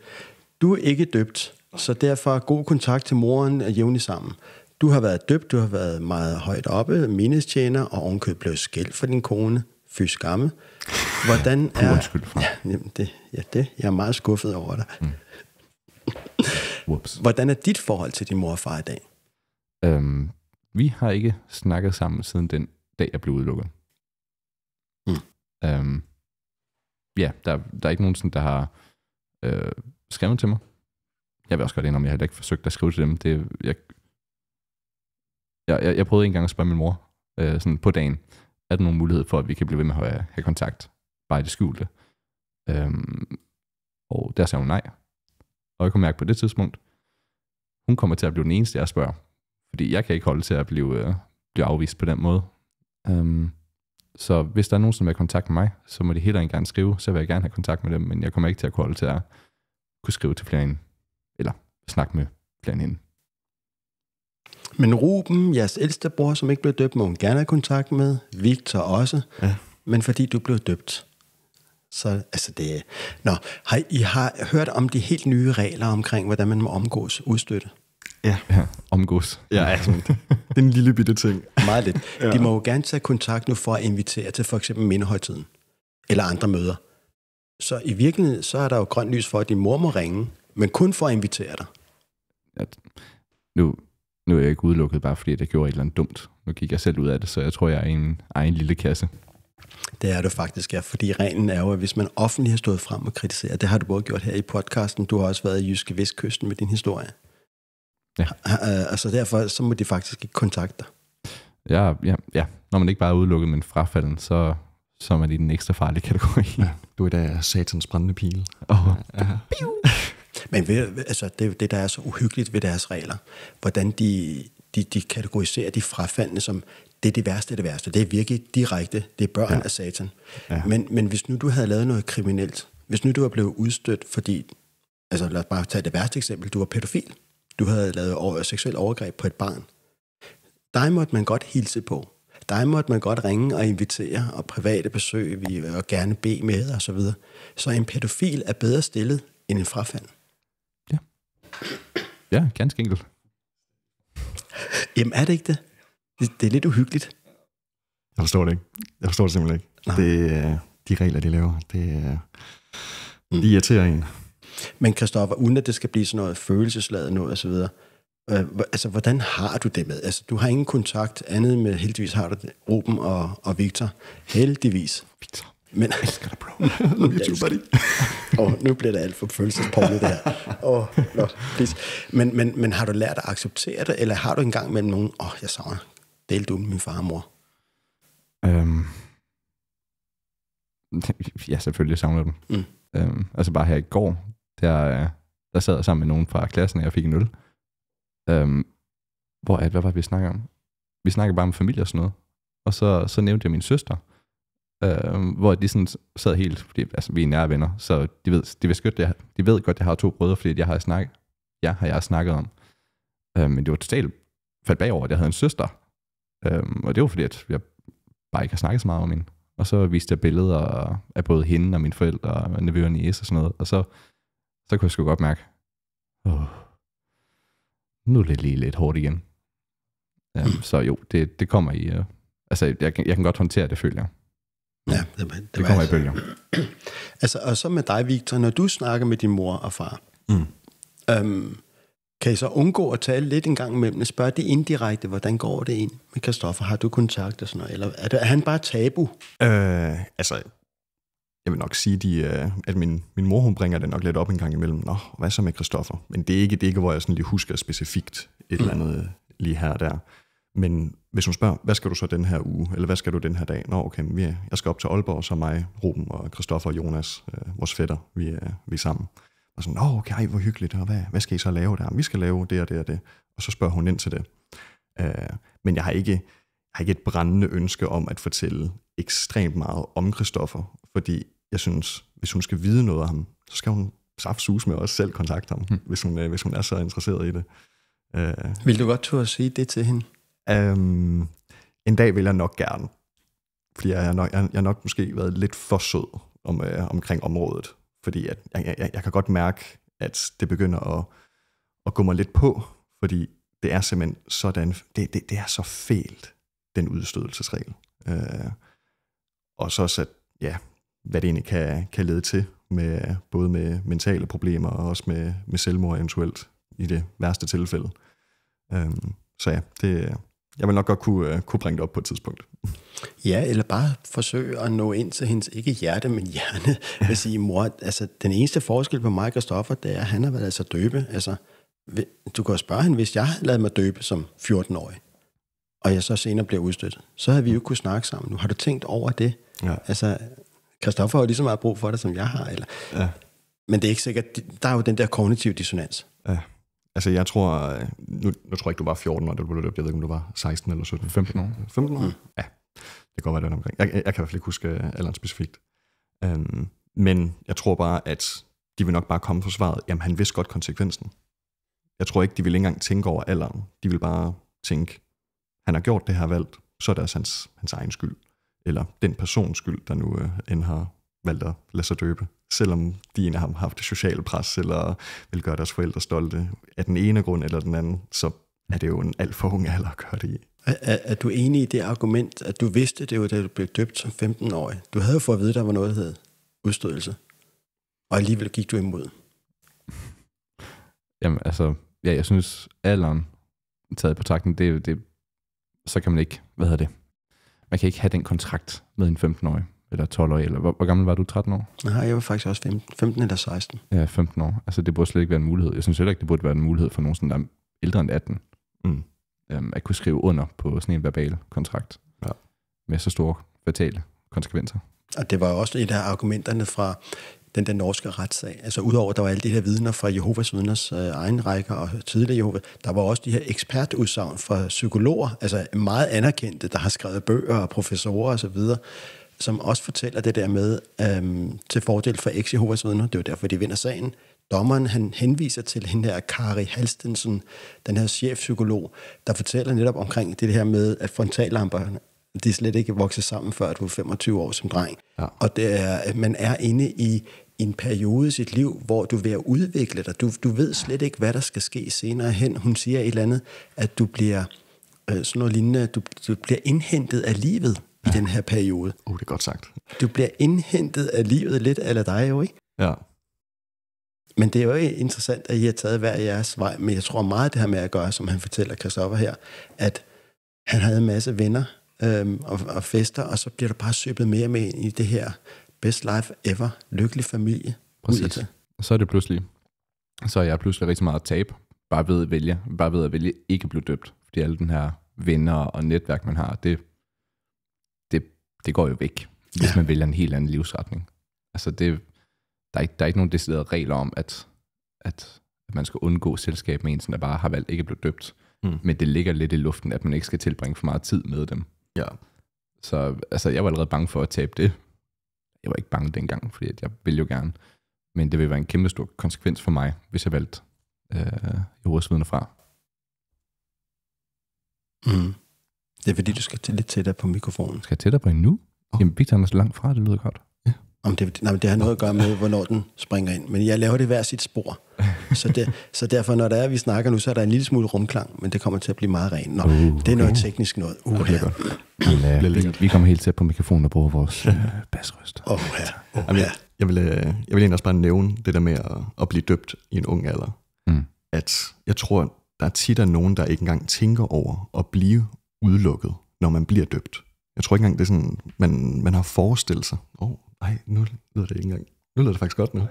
Du er ikke døbt, så derfor god kontakt til moren er jævnlig sammen. Du har været døbt, du har været meget højt oppe, mindestjener, og ovenkøbt blev skældt for din kone. Fy skamme. Hvordan er... Undskyld for. Ja, det, ja, det. Jeg er meget skuffet over dig. Mm. Hvordan er dit forhold til din mor og far i dag? Øhm, vi har ikke snakket sammen siden den dag, jeg blev udelukket. Mm. Øhm, ja, der, der er ikke nogen, der har øh, skrevet til mig. Jeg vil også godt indrømme, jeg har ikke forsøgt at skrive til dem. Det, jeg, jeg, jeg, jeg prøvede engang at spørge min mor øh, sådan på dagen, er der nogen mulighed for, at vi kan blive ved med at have kontakt, bare i det skjulte? Øhm, og der sagde hun nej. Og jeg kunne mærke på det tidspunkt, hun kommer til at blive den eneste, jeg spørger, fordi jeg kan ikke holde til at blive, øh, blive afvist på den måde. Um, så hvis der er nogen, som vil have kontakt med mig, så må de helt gerne skrive, så vil jeg gerne have kontakt med dem, men jeg kommer ikke til at kunne holde til at kunne skrive til flere end, eller snakke med flere end Men Ruben, jeres ældste bror, som ikke blev døbt, må hun gerne have kontakt med. Victor også. Ja. Men fordi du blev døbt. Så altså det... Nå, har I har hørt om de helt nye regler omkring, hvordan man må omgås udstøtte? Ja. ja omgås. Ja, ja altså, det er en lille bitte ting. Meget lidt. ja. De må jo gerne tage kontakt nu for at invitere til for eksempel mindehøjtiden eller andre møder. Så i virkeligheden, så er der jo grønt lys for, at din mor må ringe, men kun for at invitere dig. Ja, nu, nu er jeg ikke udelukket, bare fordi det gjorde et eller andet dumt. Nu gik jeg selv ud af det, så jeg tror, jeg er i en egen lille kasse. Det er du faktisk, ja, fordi reglen er jo, at hvis man offentligt har stået frem og kritiseret, det har du både gjort her i podcasten, du har også været i Jyske Vestkysten med din historie. Ja. Og øh, så altså, derfor, så må de faktisk ikke kontakte dig. Ja, ja, ja. Når man ikke bare er udelukket, men frafalden, så, så er man i den ekstra farlige kategori. Ja. Du er da satans brændende pil. Oh. Ja. Men ved, altså, det, det, der er så uhyggeligt ved deres regler, hvordan de, de, de kategoriserer de frafaldende som, det er det værste af det værste. Det er virkelig direkte. Det er børn ja. af satan. Ja. Men, men hvis nu du havde lavet noget kriminelt, hvis nu du var blevet udstødt, fordi, altså lad os bare tage det værste eksempel, du var pædofil, du havde lavet over, seksuel overgreb på et barn. Dig måtte man godt hilse på. Dig måtte man godt ringe og invitere, og private besøg vi og gerne bede med og Så, videre. så en pædofil er bedre stillet end en frafald. Ja. Ja, ganske enkelt. Jamen er det ikke det? Det, det er lidt uhyggeligt. Jeg forstår det ikke. Jeg forstår det simpelthen ikke. Nej. Det, øh, de regler, de laver, det, de mm. irriterer en. Men Kristoffer, uden at det skal blive sådan noget følelsesladet noget osv., øh, altså hvordan har du det med? Altså du har ingen kontakt andet med, heldigvis har du det, Ruben og, og Victor. Heldigvis. Victor. Men, jeg elsker dig, bro. buddy. og nu bliver det alt for følelsesporno, det her. Oh, no, please. Men, men, men har du lært at acceptere det, eller har du engang med nogen, åh, oh, jeg savner, delte du med min far og mor? Øhm, ja, selvfølgelig savner dem. Mm. Øhm, altså bare her i går, der, øh, der sad jeg sammen med nogen fra klassen, og jeg fik en øl. Øhm, hvor, at, hvad var det, vi snakkede om? Vi snakkede bare om familie og sådan noget. Og så, så nævnte jeg min søster, øhm, hvor de sådan sad helt, fordi altså, vi er nære venner, så de ved, de, ved godt, jeg, de ved godt, at jeg har to brødre, fordi jeg har snakket, jeg har jeg snakket om. Øhm, men det var totalt faldt bagover, at jeg havde en søster. Øhm, og det var fordi, at jeg bare ikke har snakket så meget om hende. Og så viste jeg billeder af både hende og mine forældre og nevøerne i og sådan noget. Og så så kunne jeg sgu godt mærke, oh, nu er det lige lidt hårdt igen. Ja, mm. Så jo, det, det kommer i... Uh, altså, jeg, jeg kan godt håndtere det, føler jeg. Ja, det, det, det kommer altså, i bølger. altså, og så med dig, Victor, når du snakker med din mor og far, mm. øhm, kan I så undgå at tale lidt en gang imellem? Spørge det indirekte, hvordan går det ind med Kristoffer? Har du kontakt og sådan noget? Eller er, det, er han bare tabu? Øh, altså, jeg vil nok sige, de, øh, at min, min mor hun bringer det nok lidt op en gang imellem. Nå, hvad så med Kristoffer? Men det er ikke, det er ikke hvor jeg sådan lige husker specifikt et mm. eller andet øh, lige her og der. Men hvis hun spørger, hvad skal du så den her uge, eller hvad skal du den her dag? Nå, okay, vi er, jeg skal op til Aalborg, så mig, Ruben og Kristoffer og Jonas, øh, vores fætter, vi er, vi er sammen. Og sådan, nå, okay, ej, hvor hyggeligt, og hvad, hvad skal I så lave der? Vi skal lave det og det og det. Og så spørger hun ind til det. Øh, men jeg har ikke, jeg har ikke et brændende ønske om at fortælle ekstremt meget om Kristoffer fordi jeg synes, hvis hun skal vide noget af ham, så skal hun sus med også selv kontakte ham, mm. hvis, hun, øh, hvis hun er så interesseret i det. Øh, vil du godt turde sige det til hende? Øhm, en dag vil jeg nok gerne, fordi jeg har nok, jeg, jeg nok måske været lidt for sød om, øh, omkring området, fordi at, jeg, jeg, jeg kan godt mærke, at det begynder at, at gå mig lidt på, fordi det er simpelthen sådan, det, det, det er så fælt, den udstødelsesregel. Øh, og så at, ja, hvad det egentlig kan, kan lede til, med, både med mentale problemer og også med, med selvmord eventuelt i det værste tilfælde. Øhm, så ja, det, jeg vil nok godt kunne, øh, kunne bringe det op på et tidspunkt. Ja, eller bare forsøge at nå ind til hendes, ikke hjerte, men hjerne, ja. vil sige, mor, altså den eneste forskel på mig og Christoffer, det er, at han har været altså døbe, altså du kan også spørge hende, hvis jeg havde lavet mig døbe som 14-årig, og jeg så senere bliver udstødt, så havde vi jo ikke kunne snakke sammen. Nu har du tænkt over det. Ja. Altså, Kristoffer har jo lige så meget brug for det, som jeg har. Eller, ja. Men det er ikke sikkert, der er jo den der kognitive dissonans. Ja. Altså jeg tror, øh, nu, nu tror jeg ikke, du var 14 år, da du blev løbet. Jeg ved ikke, om du var 16 eller 17. 15 år. 15 år? Mm. Ja, det kan godt være, det omkring. Jeg, jeg, jeg kan i hvert fald ikke huske øh, alderen specifikt. Um, men jeg tror bare, at de vil nok bare komme for svaret, jamen han vidste godt konsekvensen. Jeg tror ikke, de vil ikke engang tænke over alderen. De vil bare tænke, han har gjort det her valg, så er det også hans, hans egen skyld eller den persons skyld, der nu øh, end har valgt at lade sig døbe, selvom de ene har haft det sociale pres, eller vil gøre deres forældre stolte af den ene grund eller den anden, så er det jo en alt for ung alder at gøre det i. Er, er, er du enig i det argument, at du vidste det jo, da du blev døbt som 15-årig? Du havde jo fået at vide, der var noget, der hed udstødelse, og alligevel gik du imod. Jamen altså, ja, jeg synes alderen taget i betragtning, det, det, så kan man ikke, hvad hedder det, man kan ikke have den kontrakt med en 15-årig eller 12-årig, eller hvor, hvor gammel var du, 13 år? Nej, jeg var faktisk også 15, 15 eller 16. Ja, 15 år. Altså det burde slet ikke være en mulighed. Jeg synes heller ikke, det burde være en mulighed for nogen, sådan, der er ældre end 18, mm. øhm, at kunne skrive under på sådan en verbal kontrakt ja. med så store fatale konsekvenser. Og det var også et af argumenterne fra den der norske retssag. Altså udover, der var alle de her vidner fra Jehovas vidners øh, egen række og tidligere Jehova, der var også de her ekspertudsagn fra psykologer, altså meget anerkendte, der har skrevet bøger og professorer osv., og som også fortæller det der med, øhm, til fordel for eks-Jehovas vidner, det var derfor, de vinder sagen, dommeren han henviser til hende her Kari Halstensen, den her chefpsykolog, der fortæller netop omkring det her med, at frontallamperne de er slet ikke vokset sammen, før at du er 25 år som dreng. Ja. Og det er, at man er inde i en periode i sit liv, hvor du er ved at udvikle dig. Du, du ved slet ikke, hvad der skal ske senere hen. Hun siger et eller andet, at du bliver øh, sådan noget lignende, du, du bliver indhentet af livet ja. i den her periode. Uh, det er godt sagt. Du bliver indhentet af livet lidt eller dig jo, ikke? Ja. Men det er jo interessant, at I har taget hver jeres vej, men jeg tror meget det her med at gøre, som han fortæller Christoffer her, at han havde en masse venner, øhm, og, og fester, og så bliver du bare søbet mere med ind i det her best life ever, lykkelig familie. Præcis. Og så er det pludselig, så er jeg pludselig rigtig meget tab, bare ved at vælge, bare ved at vælge ikke at blive døbt, fordi alle den her venner og netværk, man har, det, det, det går jo væk, hvis ja. man vælger en helt anden livsretning. Altså det, der, er ikke, der er ikke nogen deciderede regler om, at, at, at man skal undgå selskab med en, der bare har valgt ikke at blive døbt. Mm. Men det ligger lidt i luften, at man ikke skal tilbringe for meget tid med dem. Ja. Så altså, jeg var allerede bange for at tabe det. Jeg var ikke bange dengang, fordi jeg ville jo gerne. Men det ville være en kæmpe stor konsekvens for mig, hvis jeg valgte øh, jordesvidende fra. Mm. Det er fordi, du skal lidt tættere på mikrofonen. Skal jeg tættere på hende nu? Oh. Jamen, Victor er så langt fra, det lyder godt. Om det, nej, men det har noget at gøre med, hvornår den springer ind. Men jeg laver det hver sit spor. Så, det, så derfor, når der er, vi snakker nu, så er der en lille smule rumklang, men det kommer til at blive meget rent. Nå, uh, det er noget teknisk noget. Uh, okay, godt. Jamen, øh, vi, vi kommer helt tæt på mikrofonen og bruger vores uh, basrøst. Åh, oh, ja. Oh, Jamen, jeg, jeg, vil, øh, jeg vil egentlig også bare nævne det der med at, at blive døbt i en ung alder. Mm. At jeg tror, der er tit er nogen, der ikke engang tænker over at blive udelukket, når man bliver døbt. Jeg tror ikke engang, det er sådan, man, man har forestillet sig, åh, oh, ej, nu lyder det ikke engang. Nu lyder det faktisk godt nu.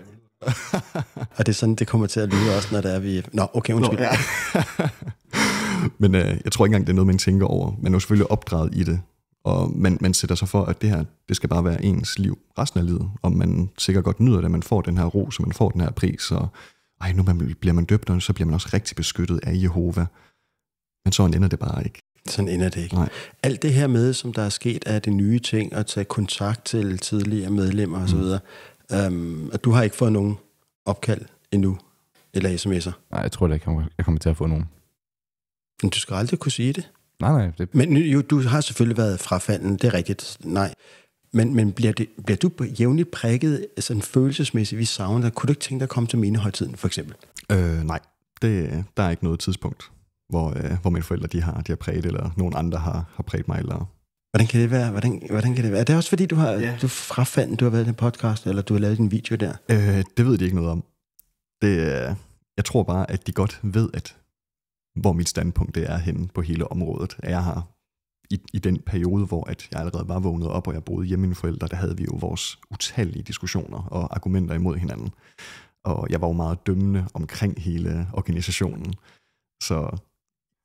og det er sådan, det kommer til at lyde også, når der er vi... Nå, okay, undskyld. Nå, ja. men øh, jeg tror ikke engang, det er noget, man tænker over. Man er jo selvfølgelig opdraget i det, og man, man sætter sig for, at det her, det skal bare være ens liv resten af livet, og man sikkert godt nyder det, at man får den her ro, så man får den her pris, og ej, nu man, bliver man døbt, og så bliver man også rigtig beskyttet af Jehova. Men sådan ender det bare ikke. Sådan ender det ikke. Nej. Alt det her med, som der er sket af de nye ting, at tage kontakt til tidligere medlemmer mm. øhm, at du har ikke fået nogen opkald endnu, eller sms'er? Nej, jeg tror da ikke, jeg kommer til at få nogen. Men du skal aldrig kunne sige det. Nej, nej. Det... Men jo, du har selvfølgelig været frafanden, det er rigtigt. Nej. Men, men bliver, det, bliver du jævnligt prikket sådan følelsesmæssigt, vi savner dig? Kunne du ikke tænke dig at komme til minehøjtiden, for eksempel? Øh, nej, det, der er ikke noget tidspunkt hvor, øh, hvor mine forældre de har, de har præget, eller nogen andre har, har præget mig. Eller... Hvordan kan det være? Hvordan, hvordan kan det være? Er det også fordi, du har ja. du frafandt, du har været i en podcast, eller du har lavet en video der? Øh, det ved de ikke noget om. Det, øh, jeg tror bare, at de godt ved, at hvor mit standpunkt det er henne på hele området. At Jeg har i, i den periode, hvor at jeg allerede var vågnet op, og jeg boede hjemme mine forældre, der havde vi jo vores utallige diskussioner og argumenter imod hinanden. Og jeg var jo meget dømmende omkring hele organisationen. Så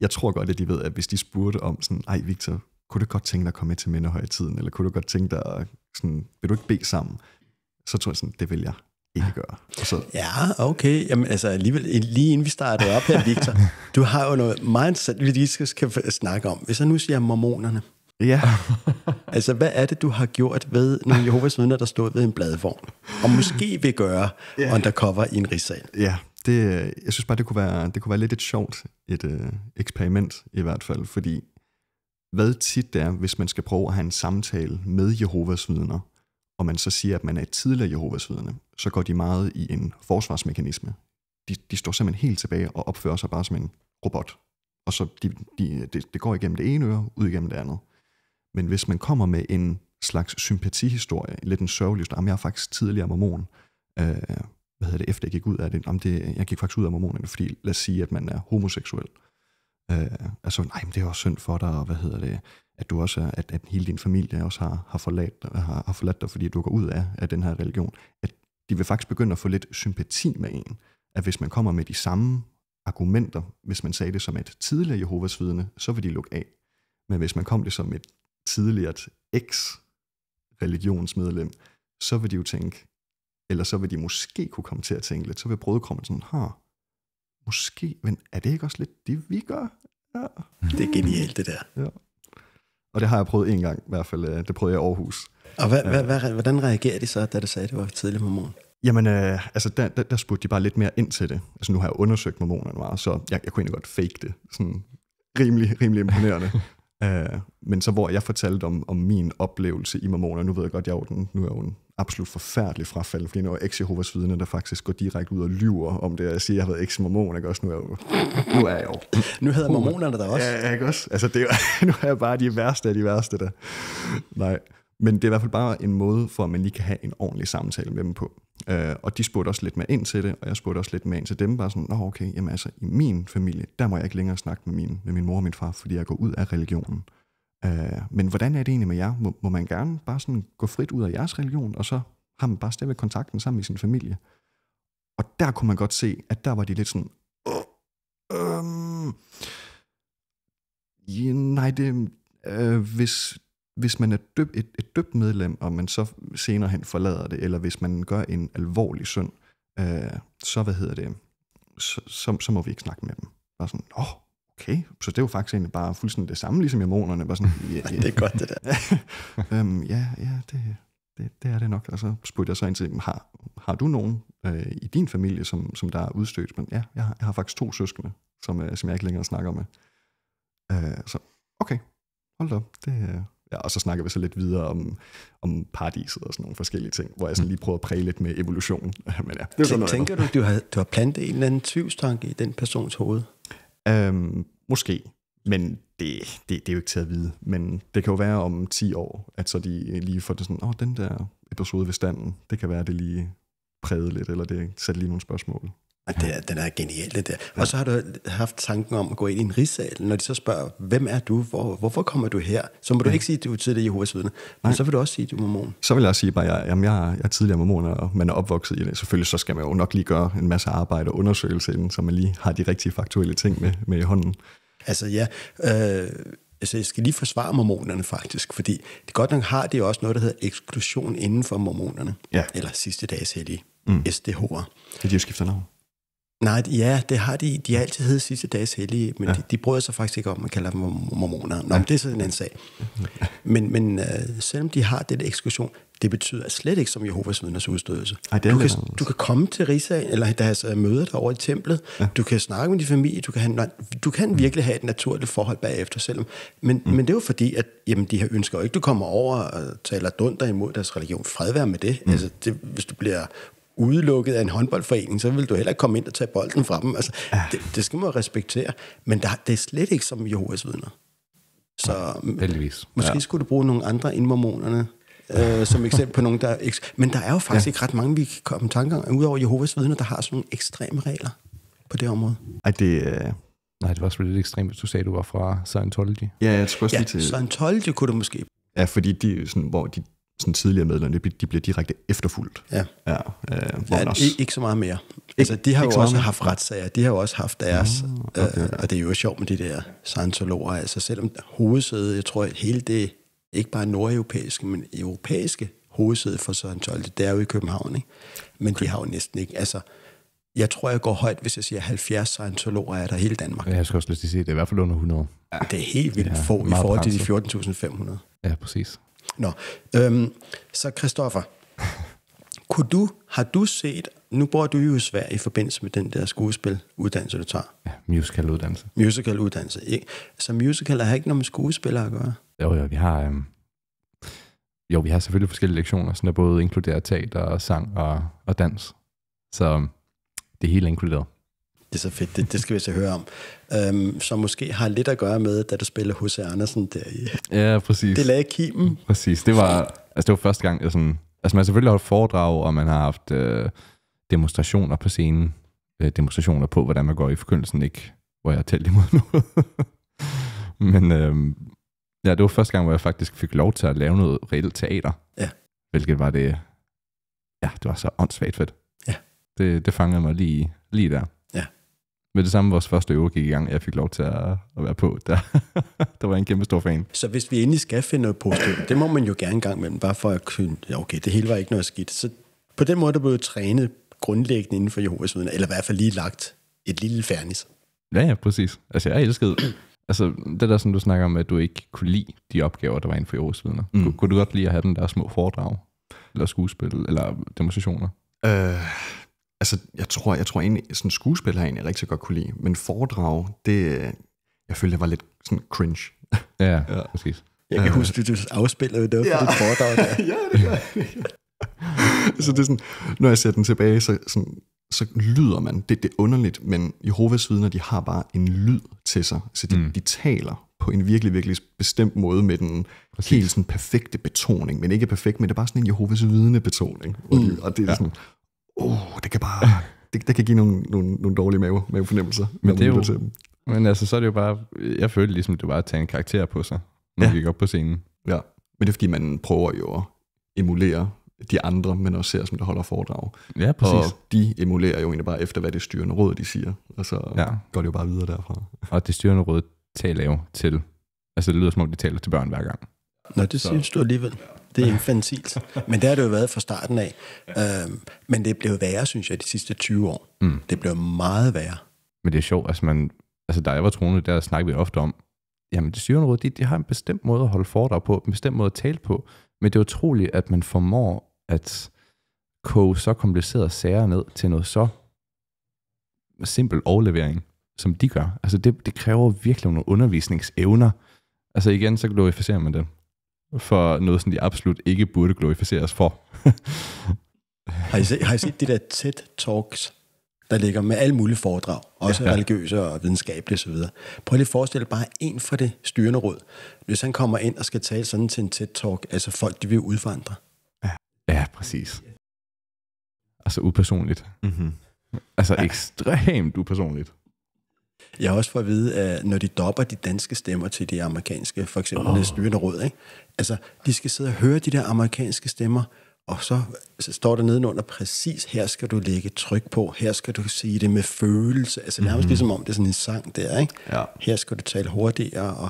jeg tror godt, at de ved, at hvis de spurgte om sådan, ej Victor, kunne du godt tænke dig at komme med til mindehøjtiden, eller kunne du godt tænke dig, sådan, vil du ikke bede sammen? Så tror jeg sådan, det vil jeg ikke gøre. Og så... Ja, okay. Jamen, altså, alligevel, lige inden vi startede op her, Victor, du har jo noget mindset, vi lige skal, snakke om. Hvis jeg nu siger mormonerne, Ja. altså, hvad er det, du har gjort ved nogle Jehovas vidner, der stod ved en bladvogn, og måske vil gøre yeah. undercover i en rigssal? Ja, det, øh, jeg synes bare, det kunne være, det kunne være lidt et sjovt et øh, eksperiment i hvert fald, fordi hvad tit det er, hvis man skal prøve at have en samtale med Jehovas vidner, og man så siger, at man er et tidligere Jehovas vidne, så går de meget i en forsvarsmekanisme. De, de står simpelthen helt tilbage og opfører sig bare som en robot. Og så de, de, det, det går igennem det ene øre, ud igennem det andet. Men hvis man kommer med en slags sympatihistorie, lidt en sørgelig, historie, jeg er faktisk tidligere mormon, øh, hvad hedder det, efter jeg gik ud af det, om det, jeg gik faktisk ud af mormonerne, fordi lad os sige, at man er homoseksuel. Øh, altså, nej, men det er også synd for dig, og hvad hedder det, at du også, at, at hele din familie også har, har, forladt, har, har forladt dig, fordi du går ud af, af den her religion. At de vil faktisk begynde at få lidt sympati med en, at hvis man kommer med de samme argumenter, hvis man sagde det som et tidligere Jehovas vidne, så vil de lukke af. Men hvis man kom det som et tidligere ex-religionsmedlem, så vil de jo tænke, eller så vil de måske kunne komme til at tænke lidt, så vil brødkrummen sådan, ha, måske, men er det ikke også lidt det, vi gør? Ja. Det er genialt, det der. Ja. Og det har jeg prøvet en gang, i hvert fald, øh, det prøvede jeg i Aarhus. Og hvad, ja. hvad, hvordan reagerede de så, da du sagde, at det var tidligt på morgenen? Jamen, øh, altså der, der, der spurgte de bare lidt mere ind til det. Altså nu har jeg undersøgt mormonerne meget, så jeg, jeg kunne egentlig godt fake det. Sådan rimelig, rimelig imponerende. øh, men så hvor jeg fortalte om, om min oplevelse i mormoner, nu ved jeg godt, jeg er jo den, nu er jeg jo absolut forfærdeligt frafald, fordi når eks-Jehovas vidne, der faktisk går direkte ud og lyver om det, og siger, at jeg har været eks-mormon, ikke også? Nu er jeg jo... Nu, er jeg jo. nu hedder mormonerne der også. Ja, ikke også? Altså, det er, nu er jeg bare de værste af de værste der. Nej. Men det er i hvert fald bare en måde for, at man lige kan have en ordentlig samtale med dem på. Øh, og de spurgte også lidt med ind til det, og jeg spurgte også lidt med ind til dem, bare sådan, nå okay, jamen altså, i min familie, der må jeg ikke længere snakke med min, med min mor og min far, fordi jeg går ud af religionen. Øh, men hvordan er det egentlig med jer? Må, må man gerne bare sådan gå frit ud af jeres religion, og så har man bare stadigvæk kontakten sammen med sin familie? Og der kunne man godt se, at der var de lidt sådan, øh, øh, nej, det, øh, hvis, hvis man er døb, et, et døbt medlem, og man så senere hen forlader det, eller hvis man gør en alvorlig synd, øh, så hvad hedder det, så, så, så må vi ikke snakke med dem. Bare sådan, åh, okay, så det var faktisk egentlig bare fuldstændig det samme, ligesom mormonerne var sådan, ja, ja. det er godt det der. øhm, ja, ja, det, det, det er det nok. Og så spurgte jeg så ind til, har, har du nogen øh, i din familie, som, som der er udstødt? Men ja, jeg har, jeg har faktisk to søskende, som, øh, som jeg ikke længere snakker med. Øh, så okay, hold da op. Det, øh. ja, og så snakker vi så lidt videre om, om paradiset og sådan nogle forskellige ting, hvor jeg sådan mm. lige prøver at præge lidt med evolutionen. Men ja, det er sådan noget Tænker du, du har, du har plantet en eller anden tvivlstanke i den persons hoved? Øhm, måske, men det, det, det er jo ikke til at vide. Men det kan jo være om 10 år, at så de lige får det sådan, åh, den der episode ved standen, det kan være, det lige prægede lidt, eller det satte lige nogle spørgsmål. Og det er, den er genial, det der. Ja. Og så har du haft tanken om at gå ind i en rigssal, når de så spørger, hvem er du, Hvor, hvorfor kommer du her? Så må du ikke sige, at du er tidligere Jehovas vidne, men Nej. så vil du også sige, at du er mormon. Så vil jeg også sige, at jeg, jamen, jeg, jeg er tidligere mormon, og man er opvokset i det. Selvfølgelig så skal man jo nok lige gøre en masse arbejde og undersøgelse inden, så man lige har de rigtige faktuelle ting med, med i hånden. Altså ja, øh, altså jeg skal lige forsvare mormonerne faktisk, fordi det godt nok har det også noget, der hedder eksklusion inden for mormonerne, ja. eller sidste dages hellige, mm. SDH'er. er de jo skifter navn. Nej, ja, det har de. De har altid heddet sidste dages hellige, men ja. de, de bryder sig faktisk ikke om, at man kalder dem mormoner. Nå, ja. men det er sådan en anden sag. Men, men uh, selvom de har den eksklusion, det betyder slet ikke som Jehovas vidners udstødelse. Ej, det er du, kan, du kan komme til Rigsdagen, eller deres øh, møder derovre i templet, ja. du kan snakke med din familie, du kan, have, nej, du kan mm. virkelig have et naturligt forhold bagefter, selvom, men, mm. men det er jo fordi, at jamen, de her ønsker jo ikke, du kommer over og taler dunder imod deres religion. Fred være med det. Mm. Altså, det hvis du bliver udelukket af en håndboldforening, så vil du heller ikke komme ind og tage bolden fra dem. Altså, ja. det, det skal man respektere. Men der, det er slet ikke som Jehovas vidner. Så ja, heldigvis. måske ja. skulle du bruge nogle andre end mormonerne, øh, som eksempel på nogle, der... Men der er jo faktisk ja. ikke ret mange, vi kan komme tanker om, udover Jehovas vidner, der har sådan nogle ekstreme regler på det område. Ej, det... Øh... Nej, det var også lidt ekstremt, hvis du sagde, at du var fra Scientology. Ja, jeg tror også ja, lige til... Scientology kunne du måske... Ja, fordi de, sådan, hvor de sådan tidligere medlemmer, de bliver direkte efterfulgt. Ja. ja, øh, ja ikke, ikke så meget mere. altså, de har jo også haft retssager, de har jo også haft deres, ja, ah, okay. øh, og det er jo sjovt med de der scientologer, altså selvom hovedsædet, jeg tror, at hele det, ikke bare nordeuropæiske, men europæiske hovedsæde for Scientology, det er jo i København, ikke? Men okay. de har jo næsten ikke, altså, jeg tror, jeg går højt, hvis jeg siger, at 70 scientologer er der i hele Danmark. Ja, jeg skal også lige sige, at det er i hvert fald under 100. Ja. Det er helt vildt ja, få i forhold til de 14.500. Ja, præcis. Nå, øhm, så Christoffer, kunne du, har du set, nu bor du jo i Sverige i forbindelse med den der skuespiluddannelse, du tager. Ja, musicaluddannelse. Musicaluddannelse, ikke? Så musical har ikke noget med skuespillere at gøre? Jo, jo, vi har, øhm, jo, vi har selvfølgelig forskellige lektioner, sådan der både inkluderer teater og sang og, og dans. Så øhm, det hele er helt inkluderet det er så fedt, det, det skal vi så altså høre om. Um, som måske har lidt at gøre med, da du spiller H.C. Andersen der i... Ja, præcis. Det lagde kimen. Præcis, det var, altså, det var første gang, jeg sådan... Altså man har selvfølgelig holdt foredrag, og man har haft øh, demonstrationer på scenen. Øh, demonstrationer på, hvordan man går i forkyndelsen, ikke hvor jeg har talt imod noget. Men øh, ja, det var første gang, hvor jeg faktisk fik lov til at lave noget reelt teater. Ja. Hvilket var det... Ja, det var så åndssvagt fedt. Ja. Det, det fangede mig lige, lige der med det samme vores første øver gik i gang, jeg fik lov til at, at være på, der, der var en kæmpe stor fan. Så hvis vi endelig skal finde noget positivt, det må man jo gerne gang med, bare for at kunne, ja okay, det hele var ikke noget skidt. Så på den måde, der blev trænet grundlæggende inden for Jehovas vidner, eller i hvert fald lige lagt et lille færnis. Ja, ja, præcis. Altså jeg elskede, altså det der, som du snakker om, at du ikke kunne lide de opgaver, der var inden for Jehovas vidner. Mm. kunne du godt lide at have den der små foredrag, eller skuespil, eller demonstrationer? Øh, altså, jeg tror, jeg tror egentlig, sådan skuespil har jeg rigtig godt kunne lide, men foredrag, det, jeg følte, det var lidt sådan cringe. Ja, ja. præcis. Jeg kan ja. Øh. huske, at du afspiller det det ja. for dit foredrag der. ja, det gør jeg. så det er sådan, når jeg ser den tilbage, så, sådan, så lyder man, det, det er underligt, men Jehovas vidner, de har bare en lyd til sig, så altså, de, mm. de taler på en virkelig, virkelig bestemt måde med den Præcis. helt sådan perfekte betoning, men ikke perfekt, men det er bare sådan en Jehovas vidne betoning. Mm. Og det er ja. sådan, oh, det kan bare, det, det kan give nogle, nogle, nogle dårlige mave, mavefornemmelser. Men det er jo, til men altså, så er det jo bare, jeg følte ligesom, det var at tage en karakter på sig, når ja. vi gik op på scenen. Ja, men det er fordi, man prøver jo at emulere de andre, men også ser, som der holder foredrag. Ja, præcis. Og de emulerer jo egentlig bare efter, hvad det styrende råd, de siger, og så ja. går det jo bare videre derfra. Og det styrende råd taler jo til, altså det lyder som om, de taler til børn hver gang. Nå, det så. synes du alligevel. Det er infantilt. men det har det jo været fra starten af. Ja. Øhm, men det blev værre, synes jeg, de sidste 20 år. Mm. Det blev meget værre. Men det er sjovt, altså, man, altså da jeg var troende, der snakkede vi ofte om, jamen det syvende råd, de, de har en bestemt måde at holde foredrag på, en bestemt måde at tale på, men det er utroligt, at man formår at koge så komplicerede sager ned til noget så simpel overlevering, som de gør. Altså det, det kræver virkelig nogle undervisningsevner. Altså igen, så glorificerer man det for noget, som de absolut ikke burde glorificeres for. har, I set, har I set de der TED-talks, der ligger med alle mulige foredrag, også ja. religiøse og videnskabelige osv. Prøv lige at forestille bare en fra det styrende råd, hvis han kommer ind og skal tale sådan til en TED-talk, altså folk, de vil udvandre. Ja, ja præcis. Altså upersonligt. Mm-hmm. Altså ja. ekstremt upersonligt. Jeg har også fået at vide, at når de dopper de danske stemmer til de amerikanske, for eksempel oh. det styrende råd, ikke? altså de skal sidde og høre de der amerikanske stemmer, og så, så står der nedenunder præcis, her skal du lægge tryk på, her skal du sige det med følelse, altså nærmest mm-hmm. ligesom om det er sådan en sang der, ikke? Ja. her skal du tale hurtigere, og,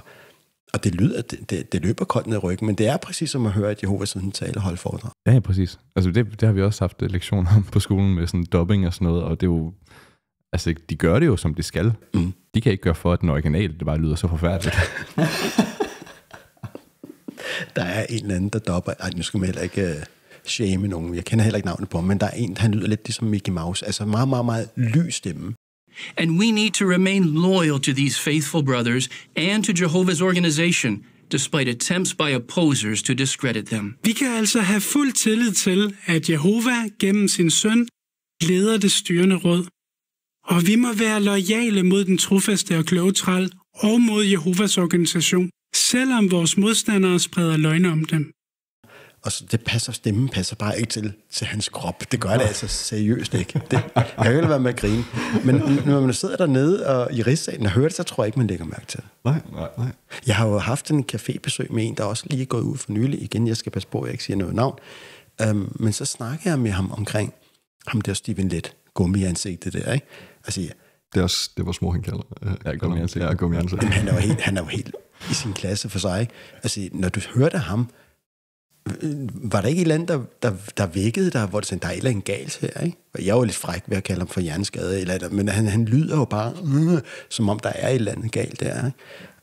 og det lyder, det, det, det løber koldt ned i ryggen, men det er præcis som at høre, at Jehovas sådan taler hold holde foredrag. Ja, ja, præcis. Altså det, det har vi også haft lektioner om på skolen med sådan dubbing og sådan noget, og det er jo altså, de gør det jo, som det skal. Mm. De kan ikke gøre for, at den originale, det bare lyder så forfærdeligt. der er en eller anden, der dopper. Ej, nu skal man heller ikke uh, shame nogen. Jeg kender heller ikke navnet på ham, men der er en, han lyder lidt ligesom Mickey Mouse. Altså meget, meget, meget lys stemme. And we need to remain loyal to these faithful brothers and to Jehovah's organization, despite attempts by opposers to discredit them. Vi kan altså have fuld tillid til, at Jehova gennem sin søn leder det styrende råd og vi må være lojale mod den trofaste og kloge træl og mod Jehovas organisation, selvom vores modstandere spreder løgne om dem. Og så det passer, stemmen passer bare ikke til, til hans krop. Det gør det altså seriøst ikke. Det, jeg kan ikke være med at grine. Men når man sidder dernede og i rigssalen og hører det, så tror jeg ikke, man lægger mærke til det. Nej, nej, nej. Jeg har jo haft en cafébesøg med en, der også lige er gået ud for nylig. Igen, jeg skal passe på, at jeg ikke siger noget navn. Um, men så snakker jeg med ham omkring ham der Steven Lett, gummiansigtet der, ikke? Altså, ja. Det, er også, det vores mor han kalder. Øh, ja, gummiansigtet. Ja, gummiansigtet. Jamen, han er jo helt, han er jo helt i sin klasse for sig, ikke? Altså, når du hørte ham, var der ikke et eller andet, der, der, der vækkede dig, hvor du sagde, der er et eller andet galt her, ikke? Jeg var lidt fræk ved at kalde ham for hjerneskade, eller, andet, men han, han lyder jo bare, mm, som om der er et eller andet galt der,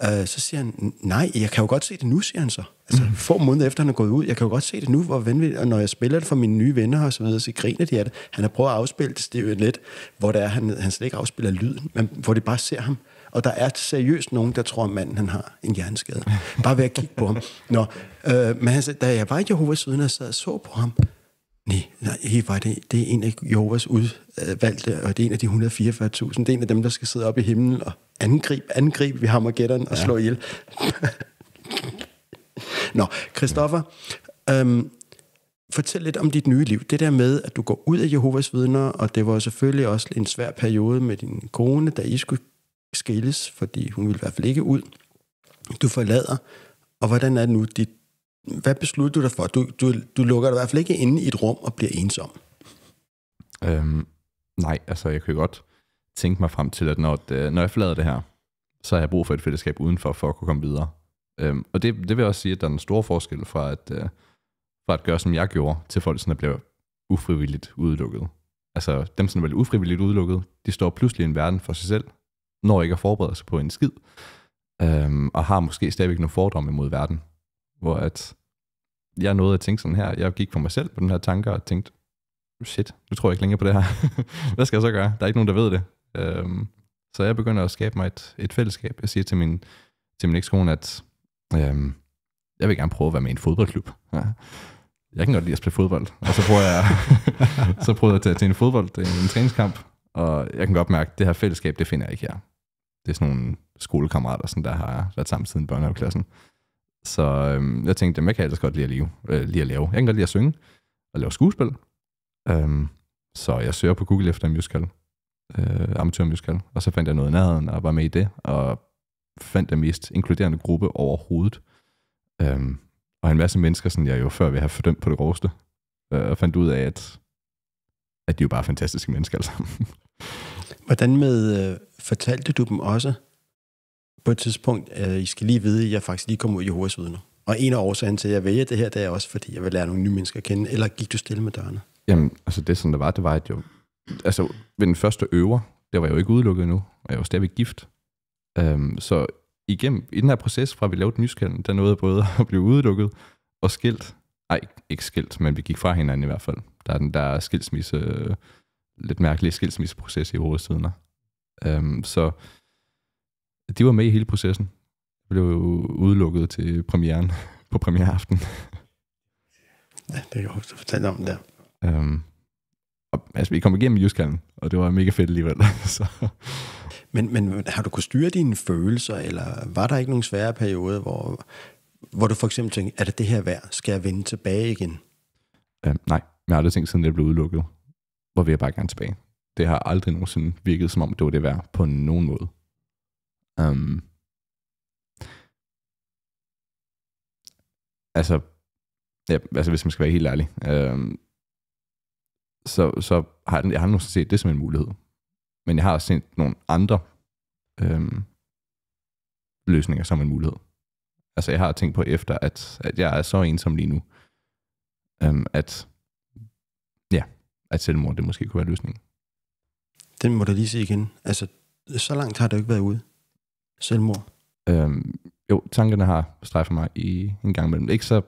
ikke? Øh, så siger han, nej, jeg kan jo godt se det nu, siger han så. Altså, mm. få måneder efter, han er gået ud, jeg kan jo godt se det nu, hvor venligt, og når jeg spiller det for mine nye venner og så videre, så griner de af det. Han har prøvet at afspille det, det er jo lidt, hvor det er, han, han slet ikke afspiller lyden, men hvor det bare ser ham og der er seriøst nogen, der tror, at manden han har en hjerneskade. Bare ved at kigge på ham. Nå, øh, men han sagde, da jeg var i Jehovas vidner, så så på ham, Nej, nej, var det, det er en af Jehovas udvalgte, og det er en af de 144.000. Det er en af dem, der skal sidde op i himlen og angribe, angribe vi Hammergeddon og ja. slå ihjel. Nå, Christoffer, øhm, fortæl lidt om dit nye liv. Det der med, at du går ud af Jehovas vidner, og det var selvfølgelig også en svær periode med din kone, da I skulle skilles, fordi hun vil i hvert fald ikke ud. Du forlader, og hvordan er det nu dit hvad beslutter du dig for? Du, du, du lukker dig i hvert fald ikke inde i et rum og bliver ensom. Øhm, nej, altså jeg kan godt tænke mig frem til, at når, det, når jeg forlader det her, så har jeg brug for et fællesskab udenfor, for at kunne komme videre. Øhm, og det, det vil jeg også sige, at der er en stor forskel fra at, øh, fra at gøre, som jeg gjorde, til folk, der bliver ufrivilligt udelukket. Altså dem, som er ufrivilligt udelukket, de står pludselig i en verden for sig selv, når ikke at forberede sig på en skid, øhm, og har måske stadigvæk nogle fordomme imod verden, hvor at jeg nåede at tænke sådan her, jeg gik for mig selv på den her tanker og tænkte, shit, nu tror jeg ikke længere på det her. Hvad skal jeg så gøre? Der er ikke nogen, der ved det. Øhm, så jeg begynder at skabe mig et, et fællesskab. Jeg siger til min, til min ekskone, at øhm, jeg vil gerne prøve at være med i en fodboldklub. Ja. Jeg kan godt lide at spille fodbold. Og så prøver jeg, så prøver jeg at tage til en fodbold, en, en træningskamp, og jeg kan godt mærke, at det her fællesskab, det finder jeg ikke her det er sådan nogle skolekammerater, sådan, der har været sammen siden børnehaveklassen. Så øhm, jeg tænkte, jeg kan ellers godt lide at, leve, øh, lide at lave. Jeg kan godt lide at synge og lave skuespil. Øhm, så jeg søger på Google efter en musical, øh, amatørmusical, og så fandt jeg noget i nærheden og var med i det, og fandt den mest inkluderende gruppe overhovedet. Øhm, og en masse mennesker, som jeg jo før ville have fordømt på det groveste, øh, og fandt ud af, at, at de jo bare er fantastiske mennesker alle sammen. Hvordan med, øh, fortalte du dem også på et tidspunkt, øh, I skal lige vide, at jeg faktisk lige kom ud i Jehovas vidner? Og en af årsagen til, at jeg vælger det her, det er også, fordi jeg vil lære nogle nye mennesker at kende. Eller gik du stille med dørene? Jamen, altså det, som det var, det var, at jo, Altså, ved den første øver, der var jeg jo ikke udelukket endnu, og jeg var stadigvæk gift. Øhm, så igennem, i den her proces, fra vi lavede nyskalden, der nåede jeg både at blive udelukket og skilt. Nej, ikke skilt, men vi gik fra hinanden i hvert fald. Der er den der skilsmisse lidt mærkelige skilsmisseproces i vores tider. Øhm, så de var med i hele processen. Jeg blev udelukket til premieren på premiereaften. ja, det kan jeg huske, du fortalte om der. Øhm, og, altså, vi kom igennem Jyskallen, og det var mega fedt alligevel. så. Men, men har du kunnet styre dine følelser, eller var der ikke nogen svære perioder, hvor, hvor du for eksempel tænkte, er det det her værd? Skal jeg vende tilbage igen? Øhm, nej, jeg har aldrig tænkt, siden jeg blev udelukket hvor vil jeg bare gerne tilbage. Det har aldrig nogensinde virket, som om det var det værd på nogen måde. Um, altså, ja, altså, hvis man skal være helt ærlig, um, så, så har jeg, jeg har nogensinde set det som en mulighed. Men jeg har også set nogle andre um, løsninger som en mulighed. Altså, jeg har tænkt på efter, at, at jeg er så ensom lige nu, um, at at selvmord det måske kunne være løsningen? Den må du lige se igen. Altså, så langt har det ikke været ude. Selvmord. Øhm, jo, tankerne har strejfet mig i en gang imellem. Ikke så...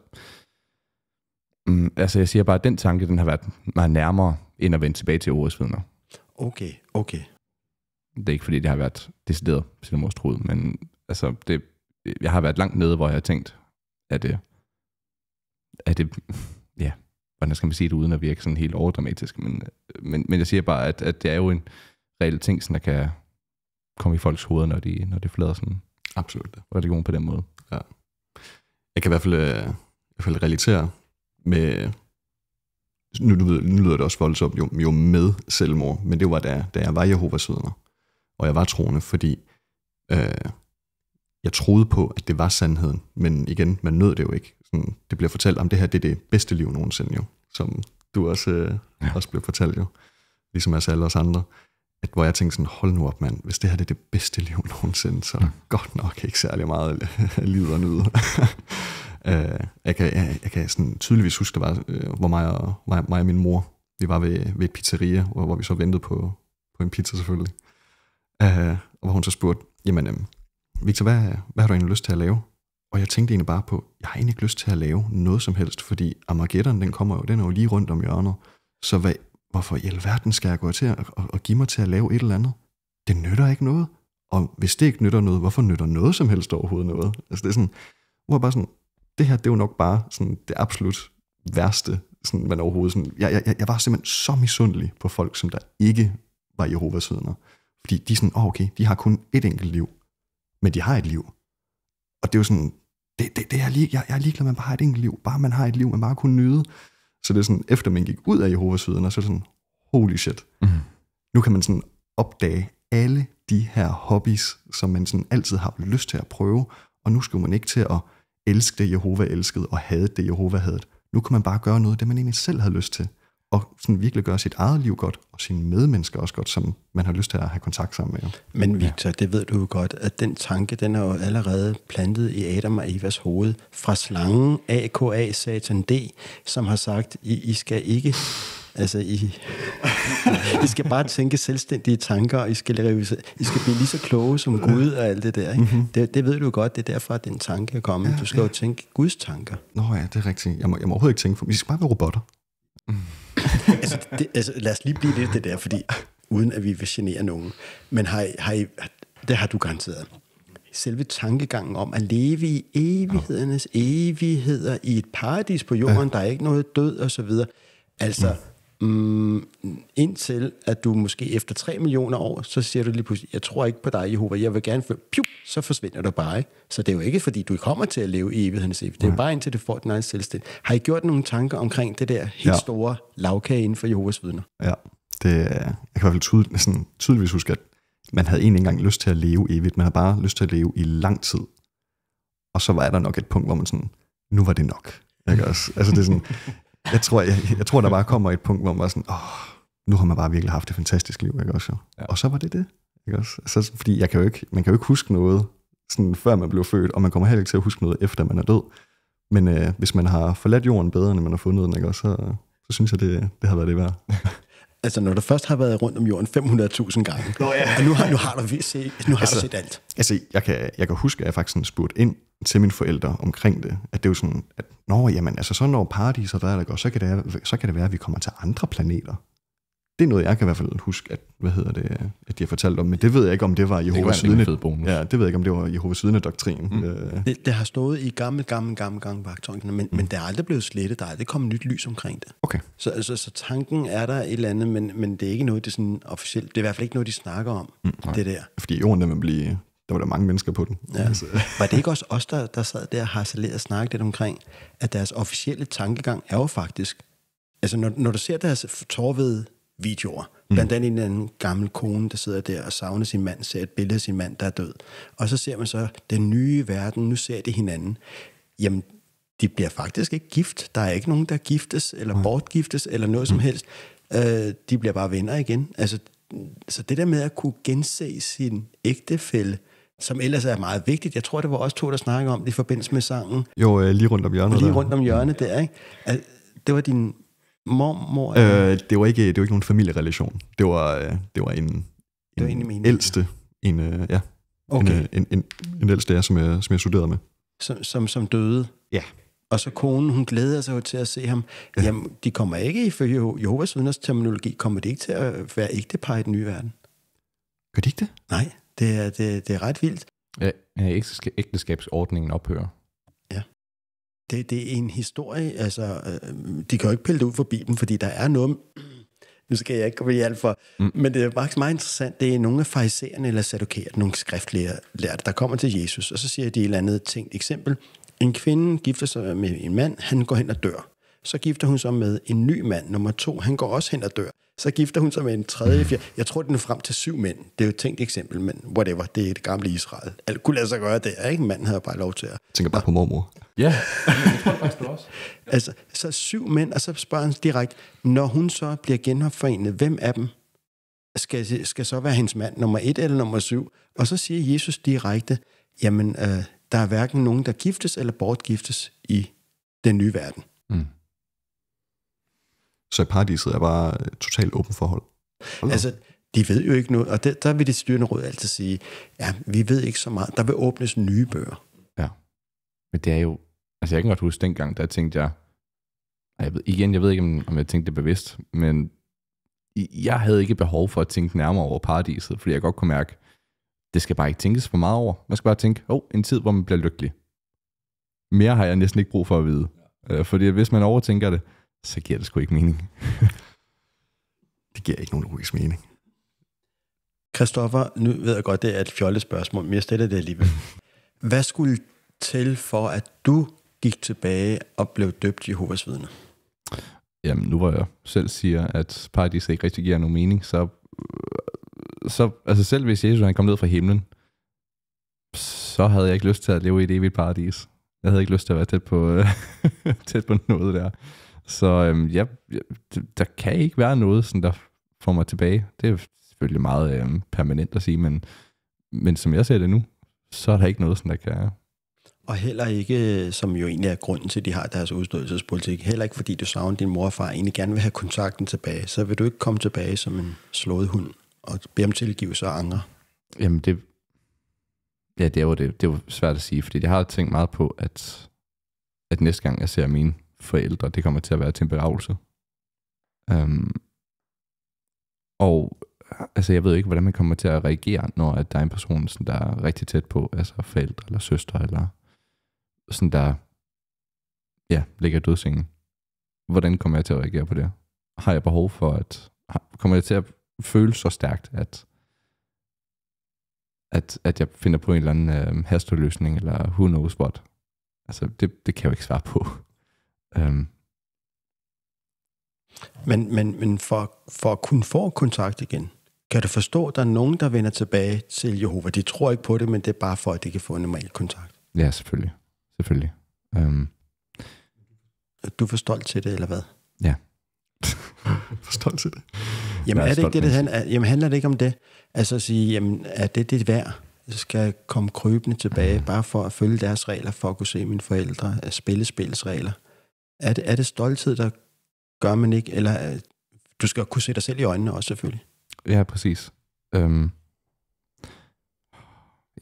Mm, altså, jeg siger bare, at den tanke, den har været meget nærmere, end at vende tilbage til ordets vidner. Okay, okay. Det er ikke, fordi det har været decideret selvmordstruet, men altså, det, jeg har været langt nede, hvor jeg har tænkt, at det, er det, hvordan skal man sige det, uden at virke sådan helt overdramatisk, men, men, men jeg siger bare, at, at det er jo en reel ting, sådan, der kan komme i folks hoveder, når de, når de flader sådan Absolut. Og det på den måde. Ja. Jeg kan i hvert fald, øh, i hvert fald relatere med, nu, nu, nu lyder det også voldsomt, jo, jo med selvmord, men det var da, da jeg var Jehovas vidner, og jeg var troende, fordi øh, jeg troede på, at det var sandheden, men igen, man nød det jo ikke, sådan, det bliver fortalt, om det her det er det bedste liv nogensinde jo, som du også, øh, ja. også blev fortalt jo, ligesom os alle os andre. At, hvor jeg tænkte sådan, hold nu op mand, hvis det her det er det bedste liv nogensinde, så ja. Mm. godt nok ikke særlig meget livet at nyde. øh, jeg kan, jeg, jeg kan sådan tydeligvis huske, det var, øh, hvor mig og, mig, mig og min mor, vi var ved, ved et pizzeria, hvor, hvor vi så ventede på, på en pizza selvfølgelig. Øh, og hvor hun så spurgte, jamen, øhm, Victor, hvad, hvad har du egentlig lyst til at lave? Og jeg tænkte egentlig bare på, jeg har egentlig ikke lyst til at lave noget som helst, fordi Armageddon, den kommer jo, den er jo lige rundt om hjørnet. Så hvad, hvorfor i alverden skal jeg gå til at og, og give mig til at lave et eller andet? Det nytter ikke noget. Og hvis det ikke nytter noget, hvorfor nytter noget som helst overhovedet noget? Altså det er sådan, hvor bare sådan, det her det er jo nok bare sådan det absolut værste, sådan, man overhovedet sådan, jeg, jeg, jeg var simpelthen så misundelig på folk, som der ikke var Jehovas vidner. Fordi de er sådan, oh, okay, de har kun et enkelt liv, men de har et liv. Og det er jo sådan, det, det, det er lige, jeg, jeg er ligeglad man bare har et enkelt liv. Bare man har et liv, man bare kunne nyde. Så det er sådan, efter man gik ud af Jehovas og så er det sådan, holy shit. Mm. Nu kan man sådan opdage alle de her hobbies, som man sådan altid har lyst til at prøve, og nu skal man ikke til at elske det, Jehova elskede, og hade det, Jehova havde. Nu kan man bare gøre noget det, man egentlig selv havde lyst til og sådan virkelig gøre sit eget liv godt, og sine medmennesker også godt, som man har lyst til at have kontakt sammen med. Men Victor, det ved du jo godt, at den tanke, den er jo allerede plantet i Adam og Evas hoved, fra slangen AKA Satan D, som har sagt, I, I skal ikke Altså, I, I skal bare tænke selvstændige tanker, og I skal, rive, I skal blive lige så kloge som Gud og alt det der. Ikke? Mm-hmm. Det, det ved du godt, det er derfor, at den tanke er kommet. Ja, du skal ja. jo tænke Guds tanker. Nå ja, det er rigtigt. Jeg må, jeg må overhovedet ikke tænke for, vi skal bare være robotter. Mm altså, det, altså, lad os lige blive lidt det der, fordi uden at vi vil genere nogen. Men har, I, har I, det har du garanteret. Selve tankegangen om at leve i evighedernes evigheder i et paradis på jorden, ja. der er ikke noget død og så videre. Altså, Ja. Mm, indtil at du måske efter 3 millioner år, så siger du lige pludselig, jeg tror ikke på dig, Jehova, jeg vil gerne føle, piu, så forsvinder du bare. Ikke? Så det er jo ikke, fordi du kommer til at leve i evighedens evighed. Det er jo bare indtil du får din egen selvstændighed. Har I gjort nogle tanker omkring det der helt ja. store lavkage inden for Jehovas vidner? Ja, det, jeg kan i hvert fald tydeligt, sådan, tydeligvis huske, at man havde egentlig engang lyst til at leve evigt. Man har bare lyst til at leve i lang tid. Og så var der nok et punkt, hvor man sådan, nu var det nok. Ikke også? Altså det er sådan, jeg, tror, jeg, jeg tror, der bare kommer et punkt, hvor man var sådan, åh, oh, nu har man bare virkelig haft et fantastisk liv, ikke også? Ja. Og så var det det. Ikke også? Så, fordi jeg kan jo ikke, man kan jo ikke huske noget, sådan, før man blev født, og man kommer heller ikke til at huske noget, efter man er død. Men øh, hvis man har forladt jorden bedre, end man har fundet den, ikke også, så, så synes jeg, det, det har været det værd. altså når du først har været rundt om jorden 500.000 gange, Nå, ja. og nu har, nu har, du, set, nu har altså, du set alt. Altså, jeg kan, jeg kan huske, at jeg faktisk sådan spurgte ind til mine forældre omkring det, at det er jo sådan, at når jamen, altså sådan når parties der er der går, så kan, det, så kan det være, at vi kommer til andre planeter det er noget, jeg kan i hvert fald huske, at, hvad hedder det, at de har fortalt om, men det ved jeg ikke, om det var Jehovas det vidne. Bonus. Ja, det ved jeg ikke, om det var Jehovas vidne doktrin. Mm. Øh. Det, det, har stået i gammel, gammel, gammel, gamle vagtøjerne, men, mm. men det er aldrig blevet slettet, der er aldrig kommet nyt lys omkring det. Okay. Så, altså, så tanken er der et eller andet, men, men det er ikke noget, det sådan officielt, det er i hvert fald ikke noget, de snakker om, mm, det der. Fordi jorden, der vil blive der var der mange mennesker på den. Ja. Altså. Var det ikke også os, der, der sad der og saleret og snakket lidt omkring, at deres officielle tankegang er jo faktisk, altså når, når du ser deres tårvede videoer. Mm. Blandt andet en anden gammel kone, der sidder der og savner sin mand, ser et billede af sin mand, der er død. Og så ser man så den nye verden, nu ser de hinanden. Jamen, de bliver faktisk ikke gift. Der er ikke nogen, der giftes, eller bortgiftes, eller noget som mm. helst. Øh, de bliver bare venner igen. Altså, så det der med at kunne gense sin ægtefælle, som ellers er meget vigtigt. Jeg tror, det var også to, der snakkede om det i forbindelse med sangen. Jo, øh, lige rundt om hjørnet. Lige rundt om hjørnet mm. der, ikke? Altså, det var din Mormor? Øh, det, var ikke, det var ikke nogen familierelation. Det var, øh, det var en, en, det var en ældste. En, øh, ja, okay. en, øh, en, en, en ældste, jeg som, jeg, som jeg studerede med. Som, som, som døde? Ja. Og så konen, hun glæder sig jo til at se ham. Jamen, de kommer ikke, ifølge Jehovas vidners terminologi, kommer de ikke til at være ægtepar i den nye verden? Gør de ikke det? Nej, det er, det, det er ret vildt. Ja, ægteskabsordningen ophører det, det er en historie, altså, øh, de kan jo ikke pille det ud for Bibelen, fordi der er noget... Nu skal jeg ikke komme i alt for... Mm. Men det er faktisk meget interessant, det er nogle af farisæerne eller sadokæerne, nogle skriftlærere, der kommer til Jesus, og så siger de et eller andet ting. Eksempel, en kvinde gifter sig med en mand, han går hen og dør. Så gifter hun sig med en ny mand, nummer to, han går også hen og dør. Så gifter hun sig med en tredje, fjerde. Jeg tror, den er frem til syv mænd. Det er jo et tænkt eksempel, men whatever. Det er det gamle Israel. Alt kunne lade sig gøre er ikke? Manden havde bare lov til at... Jeg tænker bare på mormor. Ja, det tror jeg faktisk også. Altså, så syv mænd, og så spørger han direkte, når hun så bliver genopforenet, hvem af dem skal, skal så være hendes mand, nummer et eller nummer syv? Og så siger Jesus direkte, jamen, øh, der er hverken nogen, der giftes eller bortgiftes i den nye verden. Mm. Så paradiset er bare øh, totalt åbent forhold. Hold altså, de ved jo ikke noget, og der, der vil det styrende råd altid sige, ja, vi ved ikke så meget, der vil åbnes nye bøger. Ja, men det er jo, altså jeg kan godt huske dengang, der tænkte jeg, jeg ved, igen, jeg ved ikke, om jeg tænkte det bevidst, men jeg havde ikke behov for at tænke nærmere over paradiset, fordi jeg godt kunne mærke, det skal bare ikke tænkes for meget over. Man skal bare tænke, åh, oh, en tid, hvor man bliver lykkelig. Mere har jeg næsten ikke brug for at vide. Øh, fordi hvis man overtænker det, så giver det sgu ikke mening. det giver ikke nogen logisk mening. Kristoffer, nu ved jeg godt, det er et fjollet spørgsmål, men jeg stiller det alligevel. Hvad skulle til for, at du gik tilbage og blev døbt Jehovas vidne? Jamen, nu hvor jeg selv siger, at paradis ikke rigtig giver nogen mening, så, øh, så altså selv hvis Jesus han kom ned fra himlen, så havde jeg ikke lyst til at leve i et evigt paradis. Jeg havde ikke lyst til at være tæt på, øh, tæt på noget der. Så øhm, ja, der kan ikke være noget, sådan, der får mig tilbage. Det er selvfølgelig meget øhm, permanent at sige, men, men som jeg ser det nu, så er der ikke noget, sådan, der kan... Og heller ikke, øh, som jo egentlig er grunden til, at de har deres udstødelsespolitik, heller ikke fordi du savner din mor og far egentlig gerne vil have kontakten tilbage, så vil du ikke komme tilbage som en slået hund og bede om tilgivelse og angre. Jamen det, ja, det er jo det, det er jo svært at sige, fordi jeg har tænkt meget på, at, at næste gang jeg ser mine forældre, det kommer til at være til en begravelse. Um, og altså, jeg ved ikke, hvordan man kommer til at reagere, når at der er en person, sådan, der er rigtig tæt på, altså forældre eller søster, eller sådan der, ja, ligger i dødsingen. Hvordan kommer jeg til at reagere på det? Har jeg behov for at, kommer jeg til at føle så stærkt, at, at, at jeg finder på en eller anden øh, hastoløsning, eller who knows what? Altså, det, det kan jeg jo ikke svare på. Øhm. Men, men, men for, for at kunne få kontakt igen, kan du forstå, at der er nogen, der vender tilbage til Jehova? De tror ikke på det, men det er bare for, at de kan få en normal kontakt. Ja, selvfølgelig. Selvfølgelig. Øhm. Du er for stolt til det, eller hvad? Ja. for stolt til det? Jamen, er, er det ikke det, det handler, jamen, handler det ikke om det? Altså at sige, jamen, er det dit værd? Jeg skal komme krybende tilbage, bare for at følge deres regler, for at kunne se mine forældre, at spille spilsregler. Er det, er det stolthed, der gør man ikke? Eller er, øh, du skal kunne se dig selv i øjnene også, selvfølgelig. Ja, præcis. Øhm.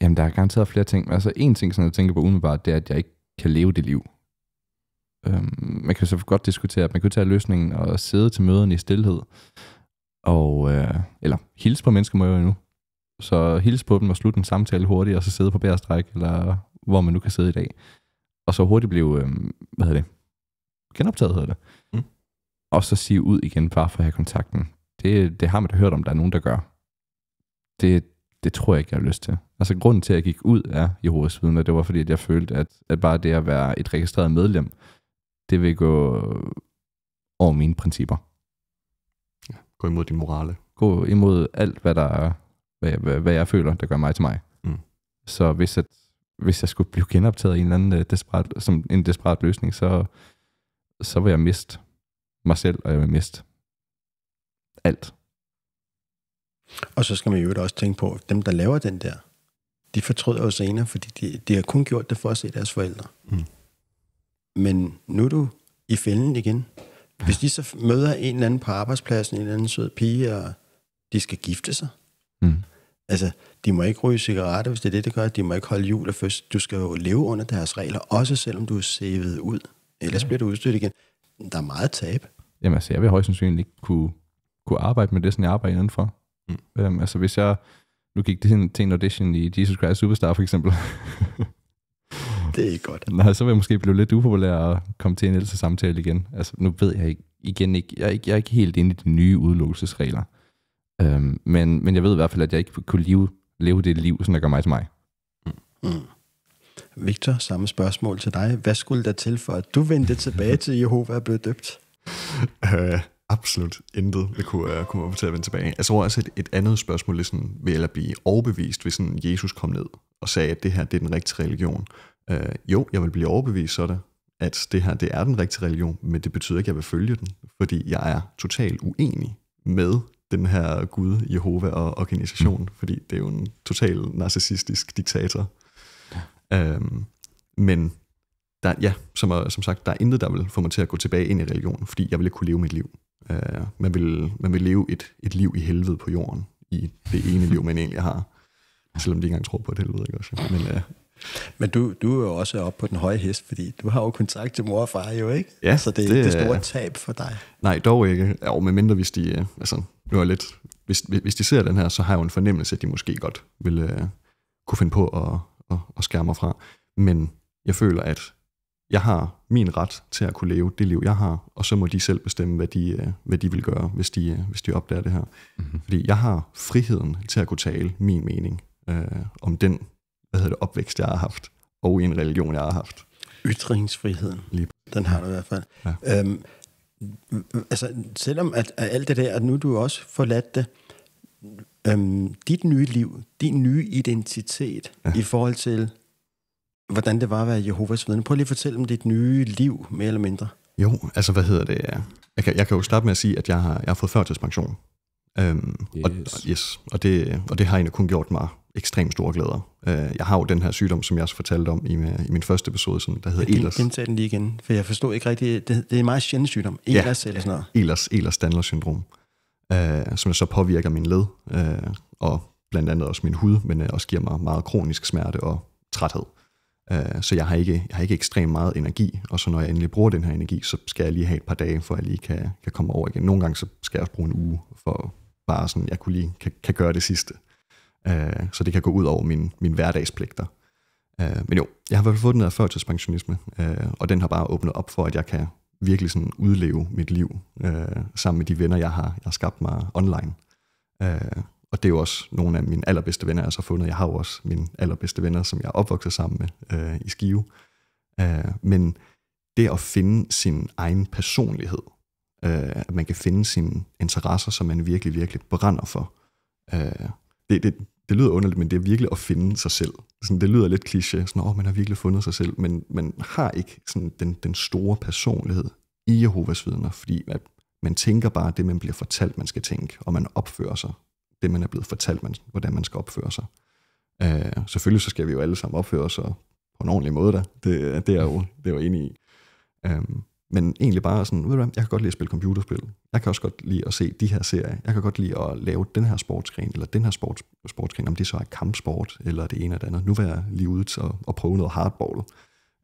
Jamen, der er garanteret flere ting. Altså, en ting, som jeg tænker på umiddelbart, det er, at jeg ikke kan leve det liv. Øhm, man kan så godt diskutere, at man kan tage løsningen og sidde til møderne i stillhed. Og, øh, eller hilse på mennesker må jeg jo nu. Så hilse på dem og slutte en samtale hurtigt, og så sidde på bærestræk, eller hvor man nu kan sidde i dag. Og så hurtigt blive, øh, hvad hedder det, genoptaget, hedder det. Mm. Og så sige ud igen, bare for at have kontakten. Det, det har man da hørt om, der er nogen, der gør. Det, det tror jeg ikke, jeg har lyst til. Altså grunden til, at jeg gik ud af Jehovas vidner, det var fordi, at jeg følte, at, at bare det at være et registreret medlem, det vil gå over mine principper. Ja, gå imod din morale. Gå imod alt, hvad der er, hvad, jeg, hvad, hvad jeg føler, der gør mig til mig. Mm. Så hvis, at, hvis jeg skulle blive genoptaget i en eller anden øh, desperat, som en desperat løsning, så, så vil jeg miste mig selv, og jeg vil miste alt. Og så skal man jo også tænke på, at dem, der laver den der, de fortryder jo senere, fordi de, de har kun gjort det for at se deres forældre. Mm. Men nu er du i fælden igen. Hvis de så møder en eller anden på arbejdspladsen, en eller anden sød pige, og de skal gifte sig. Mm. Altså, de må ikke ryge cigaretter, hvis det er det, det gør. De må ikke holde jul og først. Du skal jo leve under deres regler, også selvom du er sævet ud. Ellers ja. bliver du udstødt igen. Der er meget tab. Jamen altså, jeg vil højst sandsynligt ikke kunne, kunne arbejde med det, som jeg arbejder indenfor. Mm. Øhm, altså hvis jeg nu gik hen til en audition i Jesus Christ Superstar for eksempel. det er ikke godt. Nej, så vil jeg måske blive lidt upopulær og komme til en ældre samtale igen. Altså nu ved jeg ikke, igen ikke, jeg er ikke, jeg er ikke helt inde i de nye udelukkelsesregler. Øhm, men, men jeg ved i hvert fald, at jeg ikke kunne leve, leve det liv, som der gør mig til mig. Mm. Mm. Victor, samme spørgsmål til dig. Hvad skulle der til for, at du vendte tilbage til Jehova og blev døbt? Uh, absolut intet vil kunne, uh, kunne få til at vende tilbage. Jeg tror også, et, et andet spørgsmål ligesom, vil jeg blive overbevist, hvis sådan Jesus kom ned og sagde, at det her det er den rigtige religion. Uh, jo, jeg vil blive overbevist sådan, at det her det er den rigtige religion, men det betyder ikke, at jeg vil følge den, fordi jeg er totalt uenig med den her Gud, Jehova og mm. fordi det er jo en total narcissistisk diktator, Øhm, men der, ja, som, som sagt, der er intet, der vil få mig til at gå tilbage ind i religion, fordi jeg ville ikke kunne leve mit liv. Øh, man, vil, man vil leve et, et liv i helvede på jorden, i det ene liv, man egentlig har. Selvom de ikke engang tror på et helvede, ikke også? Men, øh, men du, du er jo også oppe på den høje hest, fordi du har jo kontakt til mor og far jo, ikke? Ja, så altså, det er det, det store tab for dig. Nej, dog ikke. Og men mindre hvis de, øh, altså, nu er lidt, hvis, hvis de ser den her, så har jeg jo en fornemmelse, at de måske godt vil uh, kunne finde på at, at, at skære mig fra. Men jeg føler, at jeg har min ret til at kunne leve det liv, jeg har, og så må de selv bestemme, hvad de, øh, hvad de vil gøre, hvis de, øh, hvis de opdager det her. Mm-hmm. Fordi jeg har friheden til at kunne tale min mening øh, om den hvad hedder det, opvækst, jeg har haft, og en religion, jeg har haft. Ytringsfriheden, Lige. den har du i hvert fald. Ja. Øhm, altså, selvom at, at alt det der, at nu du også forladt det, øhm, dit nye liv, din nye identitet ja. i forhold til, hvordan det var at være Jehovas vidne. Prøv lige at fortælle om dit nye liv, mere eller mindre. Jo, altså hvad hedder det? Jeg kan, jeg kan jo starte med at sige, at jeg har, jeg har fået førtidspension. Øhm, yes. Og, yes, og, det, og det har egentlig kun gjort mig ekstremt store glæder. Øh, jeg har jo den her sygdom, som jeg også fortalte om i, øh, i min første episode, som der hedder Jeg Gentag den lige igen, for jeg forstod ikke rigtigt. Det, det er en meget sjældent sygdom. ELERS ja, eller sådan noget. ELERS, Ehlers-Danlers-syndrom. Ehlers-Danlos syndrom øh, som så påvirker min led, øh, og blandt andet også min hud, men øh, også giver mig meget kronisk smerte og træthed. Øh, så jeg har, ikke, jeg har ikke ekstremt meget energi, og så når jeg endelig bruger den her energi, så skal jeg lige have et par dage, for at jeg lige kan, kan komme over igen. Nogle gange så skal jeg også bruge en uge, for bare sådan, jeg kunne lige kan, kan gøre det sidste. Øh, så det kan gå ud over mine, min hverdagspligter. Øh, men jo, jeg har i hvert fald fået den her førtidspensionisme, øh, og den har bare åbnet op for, at jeg kan virkelig sådan udleve mit liv øh, sammen med de venner, jeg har, jeg har skabt mig online. Øh, og det er jo også nogle af mine allerbedste venner, jeg har så fundet. Jeg har jo også mine allerbedste venner, som jeg er opvokset sammen med øh, i Skive. Øh, men det at finde sin egen personlighed, øh, at man kan finde sine interesser, som man virkelig, virkelig brænder for, øh, det, det, det lyder underligt, men det er virkelig at finde sig selv. Sådan, det lyder lidt kliché, sådan, åh, man har virkelig fundet sig selv, men man har ikke sådan, den, den store personlighed i Jehovas vidner, fordi at man tænker bare det, man bliver fortalt, man skal tænke, og man opfører sig det, man er blevet fortalt, man, hvordan man skal opføre sig. Øh, selvfølgelig så skal vi jo alle sammen opføre os på en ordentlig måde, da. Det, det, er, jo, det er jo enig i. Øh, men egentlig bare sådan, ved du hvad, jeg kan godt lide at spille computerspil. Jeg kan også godt lide at se de her serier. Jeg kan godt lide at lave den her sportsgren, eller den her sports, sportsgren, om det så er kampsport, eller det ene eller det andet. Nu vil jeg lige ud og, og prøve noget hardball,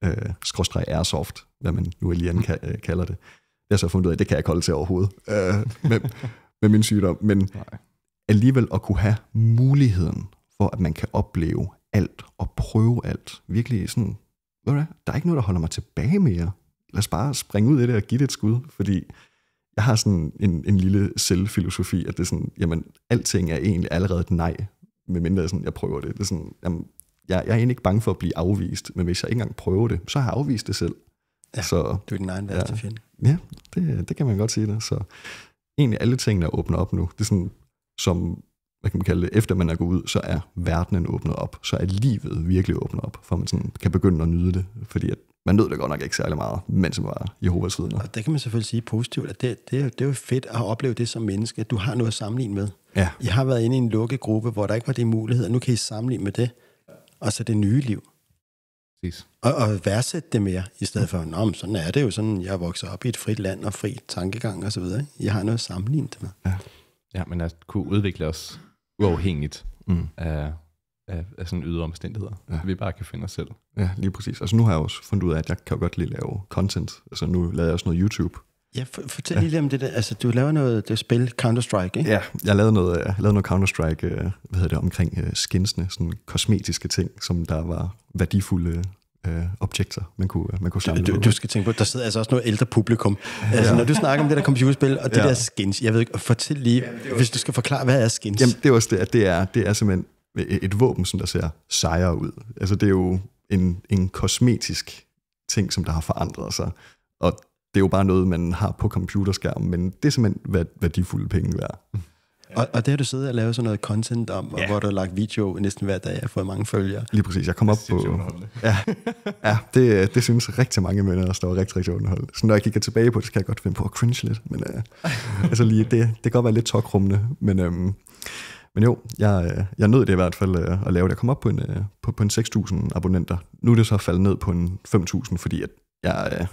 øh, skråstrej airsoft, hvad man nu lige ka- øh, kalder det. Jeg har så fundet ud af, at det kan jeg ikke holde til overhovedet øh, med, med min sygdom. Men Nej. alligevel at kunne have muligheden for, at man kan opleve alt og prøve alt. Virkelig sådan, ved du hvad, der er ikke noget, der holder mig tilbage mere lad os bare springe ud i det og give det et skud, fordi jeg har sådan en, en lille selvfilosofi, at det er sådan, jamen, alting er egentlig allerede et nej, medmindre jeg, sådan, jeg prøver det. det er sådan, jamen, jeg, jeg er egentlig ikke bange for at blive afvist, men hvis jeg ikke engang prøver det, så har jeg afvist det selv. Ja, så, du er din egen værste ja, fjende. Ja, det, det kan man godt sige det. Så egentlig alle tingene åbner op nu. Det er sådan, som hvad kan man kalde det, efter man er gået ud, så er verdenen åbnet op, så er livet virkelig åbnet op, for man sådan kan begynde at nyde det, fordi at man nød det godt nok ikke særlig meget, mens man var Jehovas vidner. Og det kan man selvfølgelig sige positivt, at det, det, det er jo fedt at opleve det som menneske, at du har noget at sammenligne med. Ja. I har været inde i en lukket gruppe, hvor der ikke var de muligheder, nu kan I sammenligne med det, og så det nye liv. Præcis. Og, og værdsætte det mere, i stedet for, Nå, men sådan er det jo sådan, jeg er vokset op i et frit land og fri tankegang osv. Jeg har noget at sammenligne det med. Ja. Ja, men at kunne udvikle os uafhængigt mm. af, af, af sådan ydre omstændigheder. Ja. Vi bare kan finde os selv. Ja, lige præcis. Altså nu har jeg også fundet ud af, at jeg kan godt lide at lave content. Altså nu laver jeg også noget YouTube. Ja, for, fortæl ja. lige lidt om det der. Altså, du laver noget det spil, Counter-Strike, ikke? Ja, jeg lavede noget, lavede noget Counter-Strike, øh, hvad hedder det, omkring øh, skinsene, sådan kosmetiske ting, som der var værdifulde øh, objekter, man kunne, øh, man kunne samle. Du, du, du skal tænke på, der sidder altså også noget ældre publikum. Altså, ja. Når du snakker om det der computerspil, og det ja. der skins, jeg ved ikke, fortæl lige, Jamen, også, hvis du skal forklare, hvad er skins? Jamen, det er også det, at det er, det er simpelthen et våben, som der ser sejere ud. Altså, det er jo en, en kosmetisk ting, som der har forandret sig. Og det er jo bare noget, man har på computerskærmen, men det er simpelthen værdifulde penge værd. Og, og det har du siddet og lavet sådan noget content om, ja. og hvor du har lagt video næsten hver dag, og har fået mange følgere. Lige præcis, jeg kom op på... Ja, ja det, det synes rigtig mange mænd, der står rigtig, rigtig underholdt. Så når jeg kigger tilbage på det, så kan jeg godt finde på at cringe lidt. Men uh, altså lige, det, det kan godt være lidt tokrummende, men... Um, men jo, jeg, øh, jeg nød det i hvert fald øh, at lave det. Jeg kom op på en, på, på en 6.000 abonnenter. Nu er det så faldet ned på en 5.000, fordi at jeg,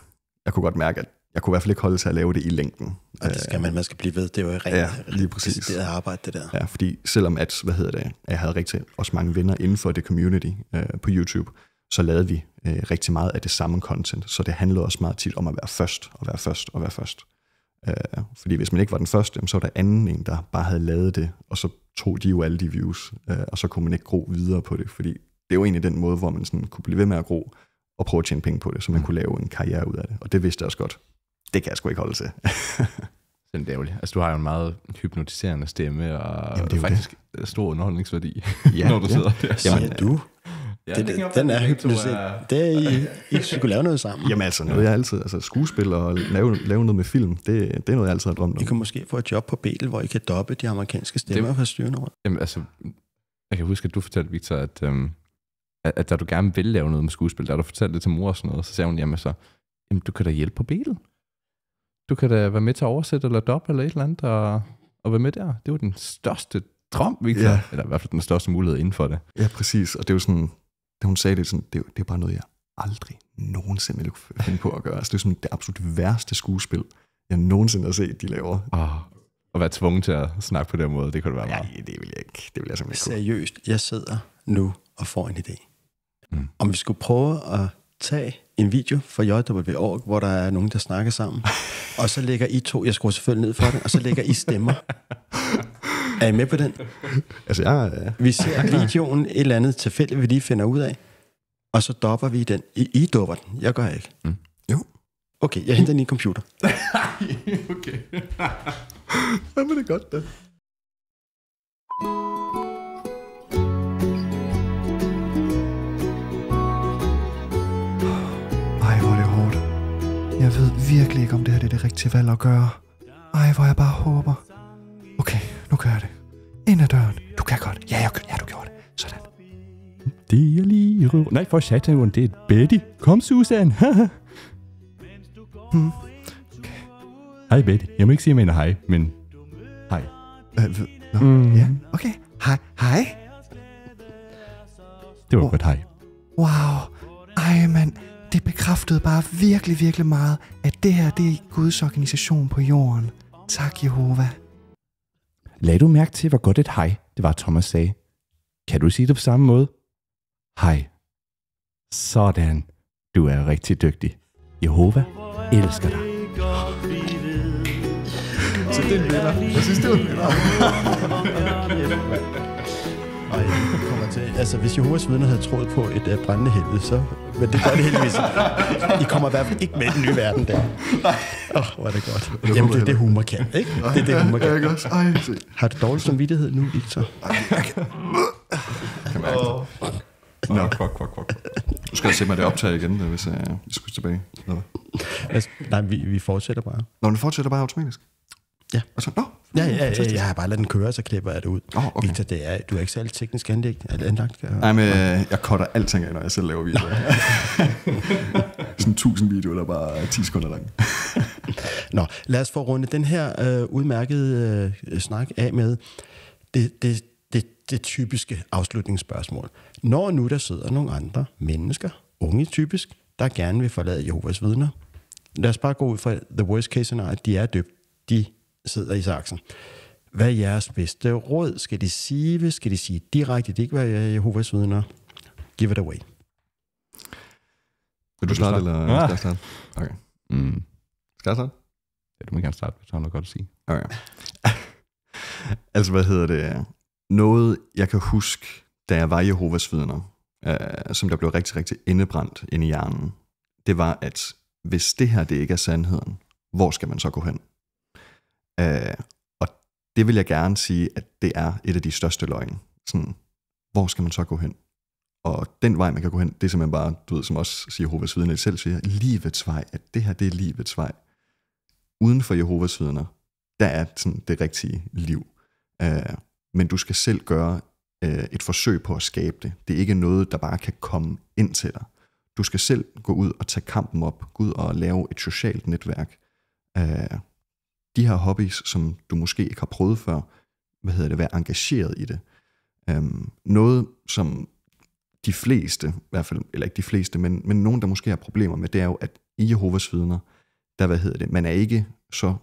jeg kunne godt mærke, at jeg kunne i hvert fald ikke holde til at lave det i længden. Og det skal man, man skal blive ved. Det er jo rent ja, lige præcis. Det arbejde, det der. Ja, fordi selvom at, hvad hedder det, jeg havde rigtig også mange venner inden for det community øh, på YouTube, så lavede vi øh, rigtig meget af det samme content. Så det handlede også meget tit om at være først, og være først, og være først. Øh, fordi hvis man ikke var den første, så var der anden en, der bare havde lavet det, og så tog de jo alle de views, øh, og så kunne man ikke gro videre på det, fordi det er jo egentlig den måde, hvor man sådan kunne blive ved med at gro, og prøve at tjene penge på det, så man mm. kunne lave en karriere ud af det. Og det vidste jeg også godt det kan jeg sgu ikke holde til. den dævlig. Altså, du har jo en meget hypnotiserende stemme, og Jamen, det er faktisk det. Øh, stor underholdningsværdi, ja, når du ja. sidder der. Jamen, ja, du. Ja, det, det, den er hypnotiserende. Det er, I, I skulle lave noget sammen. Jamen altså, noget jeg altid, altså skuespil og lave, lave noget med film, det, det er noget, jeg altid har drømt om. I kan måske få et job på Betel, hvor I kan doppe de amerikanske stemmer det, fra styrende over. Jamen altså, jeg kan huske, at du fortalte, Victor, at, øhm, at, at da du gerne ville lave noget med skuespil, da du fortalte det til mor og sådan noget, så sagde hun, jamen så, altså, jamen, du kan da hjælpe på Betel. Du kan da være med til at oversætte eller dobbelt eller et eller andet, og, og være med der. Det var den største drøm, Victor. Ja. Eller i hvert fald den største mulighed inden for det. Ja, præcis. Og det er jo sådan, da hun sagde det, sådan, det, er, det er bare noget, jeg aldrig nogensinde ville kunne finde på at gøre. Altså, det er sådan det absolut værste skuespil, jeg nogensinde har set, de laver. Oh, at være tvunget til at snakke på den måde, det kunne det være meget. Nej, det vil jeg ikke. Det vil jeg simpelthen ikke. Seriøst, jeg sidder nu og får en idé. Mm. Om vi skulle prøve at tag en video fra JW.org, hvor der er nogen, der snakker sammen, og så lægger I to, jeg skruer selvfølgelig ned for det, og så lægger I stemmer. Er I med på den? Altså, ja, ja. Vi ser videoen et eller andet tilfælde, vi lige finder ud af, og så dopper vi den. I, I dopper den, jeg gør ikke. Mm. Jo. Okay, jeg henter din computer. okay. var det godt, da. Jeg ved virkelig ikke, om det her det er det rigtige valg at gøre. Ej, hvor jeg bare håber. Okay, nu gør jeg det. Ind ad døren. Du kan godt. Ja, jeg, ja du gjorde det. Sådan. Det er lige i røv. Nej, for satan, det er et Betty. Kom, Susan. hmm. okay. Hej, Betty. Jeg må ikke sige, at jeg mener hej, men hej. Øh, mm. ja. Okay. Hej. Hej. Det var oh. godt hej. Wow. Ej, mand det bekræftede bare virkelig, virkelig meget, at det her, det er Guds organisation på jorden. Tak, Jehova. Lad du mærke til, hvor godt et hej, det var Thomas sagde. Kan du sige det på samme måde? Hej. Sådan. Du er rigtig dygtig. Jehova elsker dig. Så det er en Jeg synes, det er en og kommer til... Altså, hvis Jehovas vidner havde troet på et uh, brændende helvede, så... Men det gør det heldigvis. I kommer i hvert fald ikke med den nye verden der. Åh, oh, hvor er det godt. Jamen, det er det, humor kan, ikke? Det er det, humor kan. Ja, også. Ej, Har du dårlig samvittighed nu, Victor? Ej, jeg kan... kan mærke det. Nå, kvok, kvok, kvok. Du skal se mig det optage igen, hvis øh, jeg, jeg skulle tilbage. Nå. Altså, nej, vi, vi fortsætter bare. Nå, du fortsætter bare automatisk. Ja. Og så, nå, Ja, ja, ja, jeg har bare ladet den køre, så klipper jeg det ud. Oh, okay. Victor, det er, du er ikke særlig teknisk anlægt, anlagt. Nej, men øh, jeg cutter alting af, når jeg selv laver videoer. Sådan tusind videoer, der bare er 10 sekunder lang. Nå, lad os få rundet den her øh, udmærkede øh, snak af med det, det, det, det typiske afslutningsspørgsmål. Når nu der sidder nogle andre mennesker, unge typisk, der gerne vil forlade Jehovas vidner, lad os bare gå ud fra the worst case scenario, de er døbt, de sidder i saksen. Hvad er jeres bedste råd? Skal de sige, skal de sige direkte, det er ikke være Jehovas vidner? Give it away. Vil du starte, eller ja. skal ah. jeg starte? Okay. Mm. Skal jeg starte? Ja, du må gerne starte, hvis du har noget godt at sige. Okay. altså, hvad hedder det? Noget, jeg kan huske, da jeg var Jehovas vidner, øh, som der blev rigtig, rigtig indebrændt ind i hjernen, det var, at hvis det her det ikke er sandheden, hvor skal man så gå hen? Øh, og det vil jeg gerne sige, at det er et af de største løgne. Sådan, hvor skal man så gå hen? Og den vej, man kan gå hen, det er simpelthen bare, du ved, som også siger Jehovas vidner selv siger, livets vej, at det her, det er livets vej. Uden for Jehovas vidner, der er sådan det rigtige liv. Øh, men du skal selv gøre øh, et forsøg på at skabe det. Det er ikke noget, der bare kan komme ind til dig. Du skal selv gå ud og tage kampen op, gå ud og lave et socialt netværk. Øh, de her hobbies, som du måske ikke har prøvet før, hvad hedder det, være engageret i det. Øhm, noget, som de fleste, i hvert fald, eller ikke de fleste, men, men nogen, der måske har problemer med, det er jo, at i Jehovas vidner, der, hvad hedder det, man er ikke så,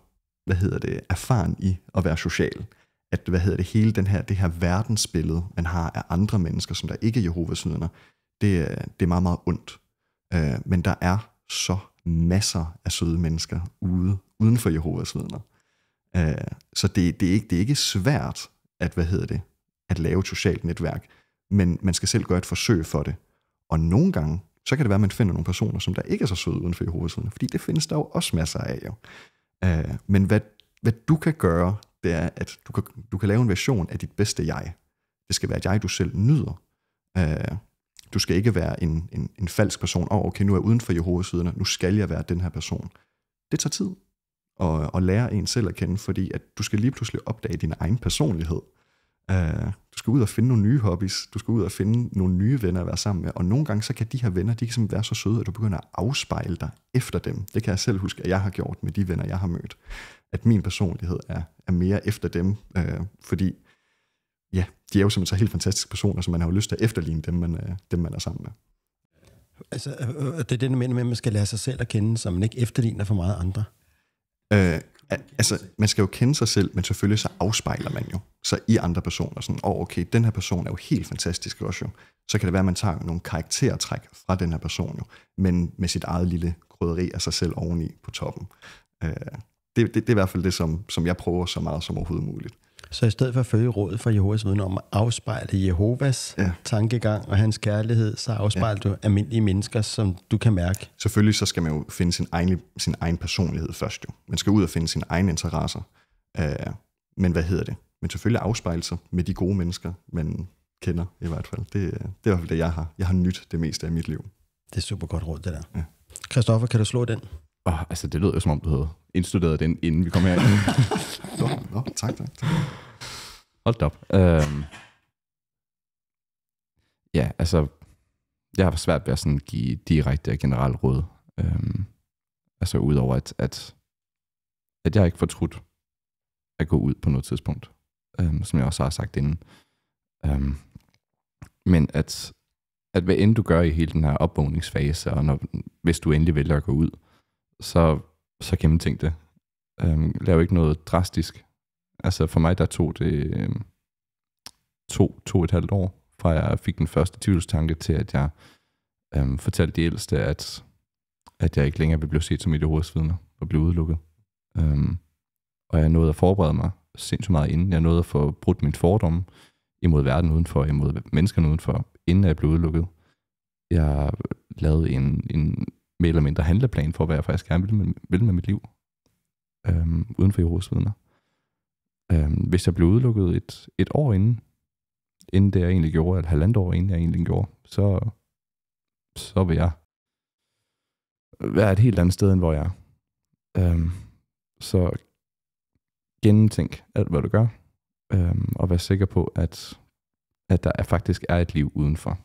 hvad hedder det, erfaren i at være social. At, hvad hedder det, hele den her, det her verdensbillede, man har af andre mennesker, som der ikke er Jehovas vidner, det, det er meget, meget ondt. Øh, men der er så masser af søde mennesker ude, uden for Jehovas vidner. Uh, så det, det, er ikke, det er ikke svært at, hvad hedder det, at lave et socialt netværk, men man skal selv gøre et forsøg for det. Og nogle gange, så kan det være, at man finder nogle personer, som der ikke er så søde uden for Jehovas vidner, fordi det findes der jo også masser af jo. Uh, men hvad, hvad du kan gøre, det er, at du kan, du kan lave en version af dit bedste jeg. Det skal være et jeg, du selv nyder. Uh, du skal ikke være en, en, en falsk person. Åh, oh, okay, nu er jeg uden for Jehovas vidner. Nu skal jeg være den her person. Det tager tid at, at lære en selv at kende, fordi at du skal lige pludselig opdage din egen personlighed. Uh, du skal ud og finde nogle nye hobbies, du skal ud og finde nogle nye venner at være sammen med, og nogle gange så kan de her venner, de kan simpelthen være så søde, at du begynder at afspejle dig efter dem. Det kan jeg selv huske, at jeg har gjort med de venner, jeg har mødt, at min personlighed er, er mere efter dem, uh, fordi ja, de er jo simpelthen så helt fantastiske personer, så man har jo lyst til at efterligne dem, man, øh, dem, man er sammen med. Altså, øh, øh det er det, med, at man skal lære sig selv at kende, så man ikke efterligner for meget andre. Øh, altså, man skal jo kende sig selv, men selvfølgelig så afspejler man jo så i andre personer. Sådan, oh, okay, den her person er jo helt fantastisk også jo. Så kan det være, at man tager nogle karaktertræk fra den her person jo, men med sit eget lille krydderi af sig selv oveni på toppen. Øh, det, det, det er i hvert fald det, som, som jeg prøver så meget som overhovedet muligt. Så i stedet for at følge rådet fra Jehovas viden om at afspejle Jehovas ja. tankegang og hans kærlighed, så afspejler ja. du almindelige mennesker, som du kan mærke. Selvfølgelig så skal man jo finde sin egen, sin egen personlighed først jo. Man skal ud og finde sine egne interesser. Uh, men hvad hedder det? Men selvfølgelig afspejle sig med de gode mennesker, man kender i hvert fald. Det, det er i hvert fald det, jeg har. Jeg har nyt det meste af mit liv. Det er super godt råd, det der. Ja. Christoffer, kan du slå den? Oh, altså, det lyder jo som om, du havde indstuderet den, inden vi kom her. nå, nå, tak, tak, tak. Hold op. Øhm, ja, altså, jeg har svært ved at sådan give direkte og generelt råd. Øhm, altså, udover at, at, at jeg ikke fortrudt at gå ud på noget tidspunkt, øhm, som jeg også har sagt inden. Øhm, men at, at hvad end du gør i hele den her opvågningsfase, og når, hvis du endelig vælger at gå ud, så, så gennemtænk det. Øhm, lav ikke noget drastisk. Altså for mig, der tog det øhm, to, to et halvt år, fra jeg fik den første tvivlstanke til, at jeg øhm, fortalte de ældste, at, at jeg ikke længere ville blive set som et hovedsvidende og blive udelukket. Øhm, og jeg nåede at forberede mig sindssygt meget inden. Jeg nåede at få brudt min fordomme imod verden udenfor, imod menneskerne udenfor, inden jeg blev udelukket. Jeg lavede en, en mere eller mindre handleplan for, hvad jeg faktisk gerne vil med, vil med mit liv, øhm, uden for vidner. Øhm, hvis jeg blev udelukket et, et år inden, inden det jeg egentlig gjorde, eller halvandet år inden jeg egentlig gjorde, så, så vil jeg være et helt andet sted, end hvor jeg er. Øhm, så gennemtænk alt, hvad du gør, øhm, og vær sikker på, at, at der faktisk er et liv udenfor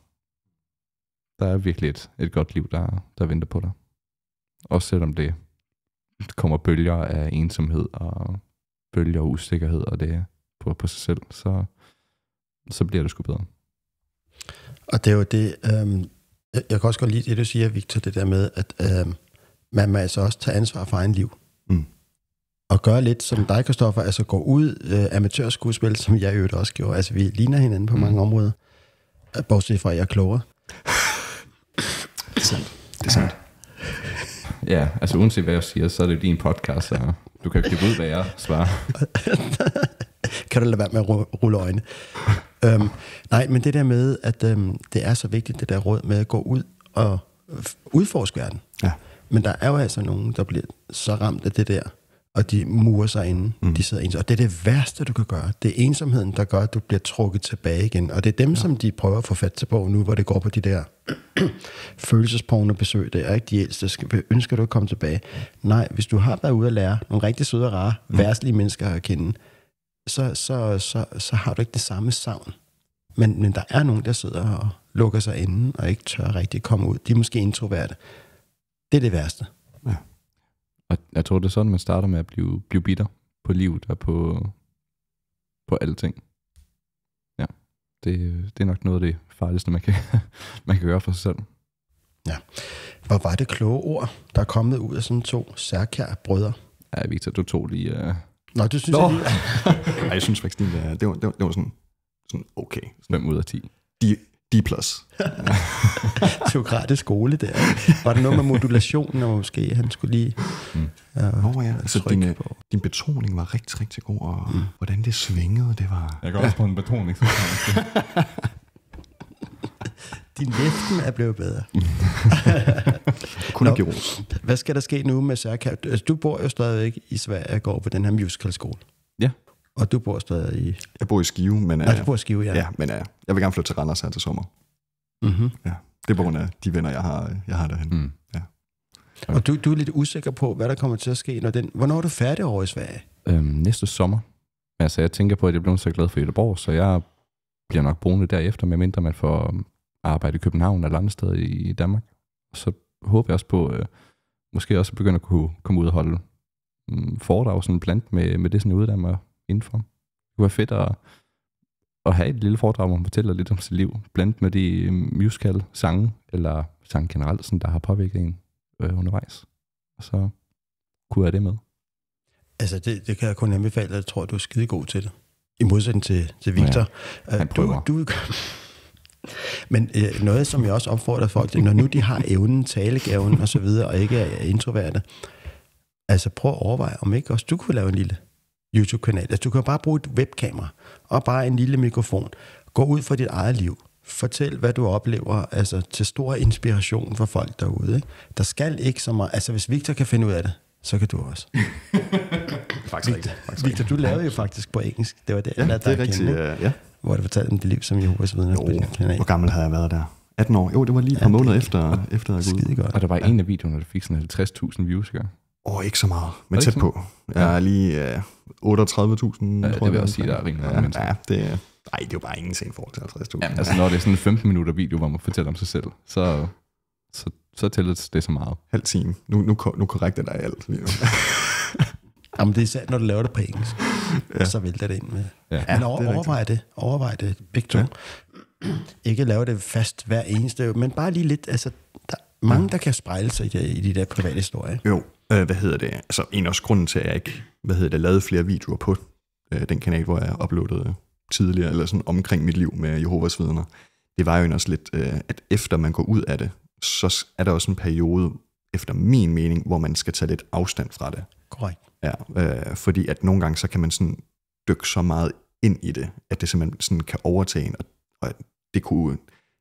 der er virkelig et, et godt liv, der, der venter på dig. Også selvom det kommer bølger af ensomhed og bølger af usikkerhed og det på, på sig selv, så, så bliver det sgu bedre. Og det er jo det, øhm, jeg, jeg kan også godt lide det, du siger, Victor, det der med, at øhm, man må altså også tage ansvar for egen liv. Mm. Og gøre lidt som dig, Kristoffer, altså gå ud øh, amatørskuespil, som jeg jo også gjorde. Altså vi ligner hinanden på mm. mange områder, øh, bortset fra, at jeg er klogere er sandt. Det er sandt. Ja, altså uanset hvad jeg siger, så er det jo din podcast, så du kan jo ud, hvad jeg svarer. kan du lade være med at rulle øjne? øhm, nej, men det der med, at øhm, det er så vigtigt, det der råd med at gå ud og udforske verden. Ja. Men der er jo altså nogen, der bliver så ramt af det der, og de murer sig inde. Mm. De sidder ens. Og det er det værste, du kan gøre. Det er ensomheden, der gør, at du bliver trukket tilbage igen. Og det er dem, ja. som de prøver at få fat til på nu, hvor det går på de der følelsesporne besøg. Det er ikke de ældste. Ønsker du at komme tilbage? Nej, hvis du har været ude at lære nogle rigtig søde og rare, mm. værtslige mennesker at kende, så, så, så, så har du ikke det samme savn. Men, men der er nogen, der sidder og lukker sig inde og ikke tør rigtig komme ud. De er måske introverte. Det er det værste. Og jeg tror, det er sådan, man starter med at blive, blive bitter på livet og på, på alting. Ja, det, det er nok noget af det farligste, man kan, man kan gøre for sig selv. Ja. Hvor var det kloge ord, der er kommet ud af sådan to særkære brødre? Ja, Victor, du tog lige... Uh... Nå, du synes, Nå. jeg lige... Ej, jeg synes faktisk, det var, det var, det var sådan, sådan okay. 5 ud af 10. De, D-plus. Teokratisk skole der. Var der noget med modulationen, og måske han skulle lige mm. øh, oh, ja, altså din, øh, på. din betoning var rigtig, rigtig god, og mm. hvordan det svingede, det var... Jeg går ja. på en betoning. din leften er blevet bedre. Kun Nå, Hvad skal der ske nu med Særkab? Altså, du bor jo stadigvæk i Sverige og går på den her musicalskole. Ja. Og du bor stadig i... Jeg bor i Skive, men... Nej, du bor i Skive, ja. Ja, men jeg vil gerne flytte til Randers her til sommer. Mm-hmm. Ja, det er på grund af de venner, jeg har, jeg har derhen. Mm. Ja. Okay. Og du, du er lidt usikker på, hvad der kommer til at ske, når den... Hvornår er du færdig over i Sverige? Øhm, næste sommer. altså, jeg tænker på, at jeg bliver så glad for Göteborg, så jeg bliver nok boende derefter, medmindre man får øhm, arbejde i København eller andet sted i Danmark. Så håber jeg også på, øh, måske også begynde at kunne komme ud og holde mm, foredrag sådan blandt med, med det, sådan jeg uddanner mig indenfor. Det kunne være fedt at, at have et lille foredrag, hvor man fortæller lidt om sit liv, blandt med de øh, musical-sange, eller sang generelt, sådan, der har påvirket en øh, undervejs. Og så kunne jeg det med. Altså, det, det kan jeg kun anbefale, jeg tror, du er god til det. I modsætning til, til Victor. Ja, han øh, prøver. Du, du, men øh, noget, som jeg også opfordrer folk til, når nu de har evnen, talegaven og så videre, og ikke er introverte, altså prøv at overveje, om ikke også du kunne lave en lille YouTube-kanal. Altså, du kan bare bruge et webkamera og bare en lille mikrofon. Gå ud for dit eget liv. Fortæl, hvad du oplever, altså til stor inspiration for folk derude. Ikke? Der skal ikke så meget... Altså, hvis Victor kan finde ud af det, så kan du også. faktisk Victor, faktisk Victor, du lavede jo faktisk på engelsk. Det var det, ja, der lærte dig rigtigt, kende, ja. Hvor du fortalte om dit liv som Jehovas vidne. Hvor gammel havde jeg været der? 18 år. Jo, det var lige et par ja, måneder efter, efter at gå ud. godt. Og der var ja. en af videoerne, der fik sådan 50.000 views. Ikke? Åh, oh, ikke så meget, men tæt sådan? på. Jeg er lige øh, 38.000, ja, tror det jeg. Det vil jeg også sige, der er rimelig meget ja, ja, det er... det er jo bare ingenting i forhold til 50.000. Ja, altså, når det er sådan en 15 minutter video, hvor man fortæller om sig selv, så, så, så tæller det så meget. Halv time. Nu, nu, nu korrekter dig alt lige nu. Jamen, det er sandt, når du laver det på engelsk. ja. Så vælter det ind med. Ja. Men over, det overvej det. Overvej det, begge Ja. Ikke lave det fast hver eneste, men bare lige lidt. Altså, der er mange, ja. der kan spejle sig i de, i de der private historier. Jo, Øh, hvad hedder det? Altså, en af grunden til, at jeg ikke hvad hedder det, lavede flere videoer på øh, den kanal, hvor jeg uploadede tidligere, eller sådan omkring mit liv med Jehovas vidner, det var jo også lidt, øh, at efter man går ud af det, så er der også en periode, efter min mening, hvor man skal tage lidt afstand fra det. Korrekt. Ja, øh, fordi at nogle gange, så kan man sådan dykke så meget ind i det, at det simpelthen sådan kan overtage en, og, og det, kunne,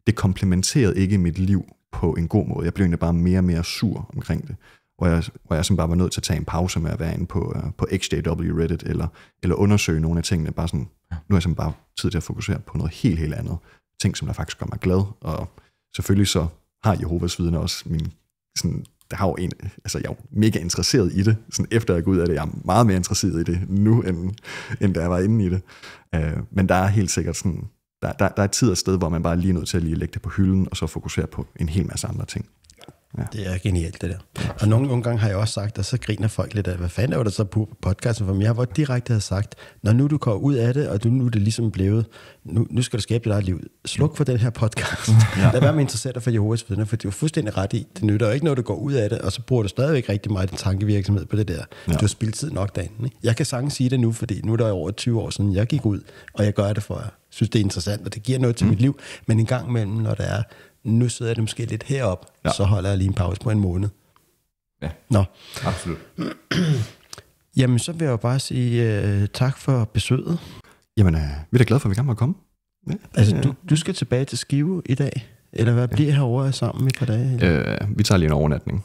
det komplementerede ikke mit liv på en god måde. Jeg blev egentlig bare mere og mere sur omkring det hvor jeg, hvor jeg bare var nødt til at tage en pause med at være inde på, øh, på XJW Reddit, eller, eller undersøge nogle af tingene. Bare sådan, nu er jeg bare tid til at fokusere på noget helt, helt andet. Ting, som der faktisk gør mig glad. Og selvfølgelig så har Jehovas vidner også min sådan, der har jo en, altså jeg er jo mega interesseret i det, sådan efter jeg går ud af det, jeg er meget mere interesseret i det nu, end, end da jeg var inde i det. Uh, men der er helt sikkert sådan, der, der, der er tid og sted, hvor man bare er lige nødt til at lige lægge det på hylden, og så fokusere på en hel masse andre ting. Ja. Det er genialt, det der. Og nogle, nogle gange har jeg også sagt, og så griner folk lidt af, hvad fanden er det så på podcasten for mig? Jeg har direkte har sagt, når nu du kommer ud af det, og du, nu er det ligesom blevet, nu, nu skal du skabe dit eget liv. Sluk for den her podcast. Ja. Lad være med interessenter for Jehovas vidner, for det er fuldstændig ret i. Det nytter jo ikke, når du går ud af det, og så bruger du stadigvæk rigtig meget din tankevirksomhed på det der. Ja. Du har spildt tid nok dagen. Ikke? Jeg kan sagtens sige det nu, fordi nu er der over 20 år siden, jeg gik ud, og jeg gør det for jer. synes, det er interessant, og det giver noget til mm. mit liv. Men en gang imellem, når der er nu sidder det måske lidt herop, ja. så holder jeg lige en pause på en måned. Ja, Nå. absolut. Jamen, så vil jeg jo bare sige uh, tak for besøget. Jamen, uh, vi er da glade for, at vi gerne måtte komme. Ja. Altså, du, du skal tilbage til Skive i dag, eller hvad? Ja. Bliver herovre sammen i et par dage? Øh, vi tager lige en overnatning.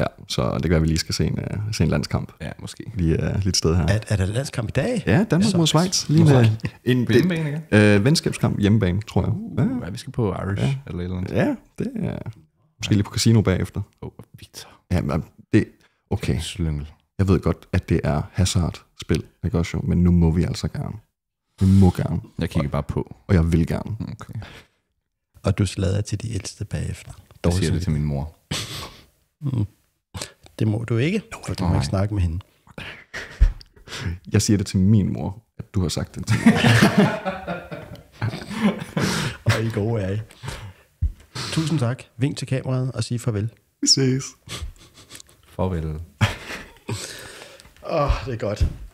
Ja, så det kan være, at vi lige skal se en, uh, se en landskamp. Ja, måske. Lige uh, lidt sted her. Er, er der landskamp i dag? Ja, Danmark ja, altså, mod Schweiz. Lige med en, på hjemmebane, ikke? Øh, uh, venskabskamp hjemmebane, tror jeg. Uh, ja. ja, vi skal på Irish ja. eller et eller andet. Ja, det er... Måske ja. lige på casino bagefter. Åh, oh, Victor. Ja, men det... Okay. Slyngel. Jeg ved godt, at det er Hazard-spil, ikke også jo? Men nu må vi altså gerne. Vi må gerne. Jeg kigger bare på. Og jeg vil gerne. Okay. Og du slader til de ældste bagefter. Dårlig jeg siger det til min mor. mm det må du ikke, for du må ikke snakke med hende. Jeg siger det til min mor, at du har sagt det til mig. og I gode er I. Tusind tak. Vink til kameraet og sig farvel. Vi ses. Farvel. Åh, oh, det er godt.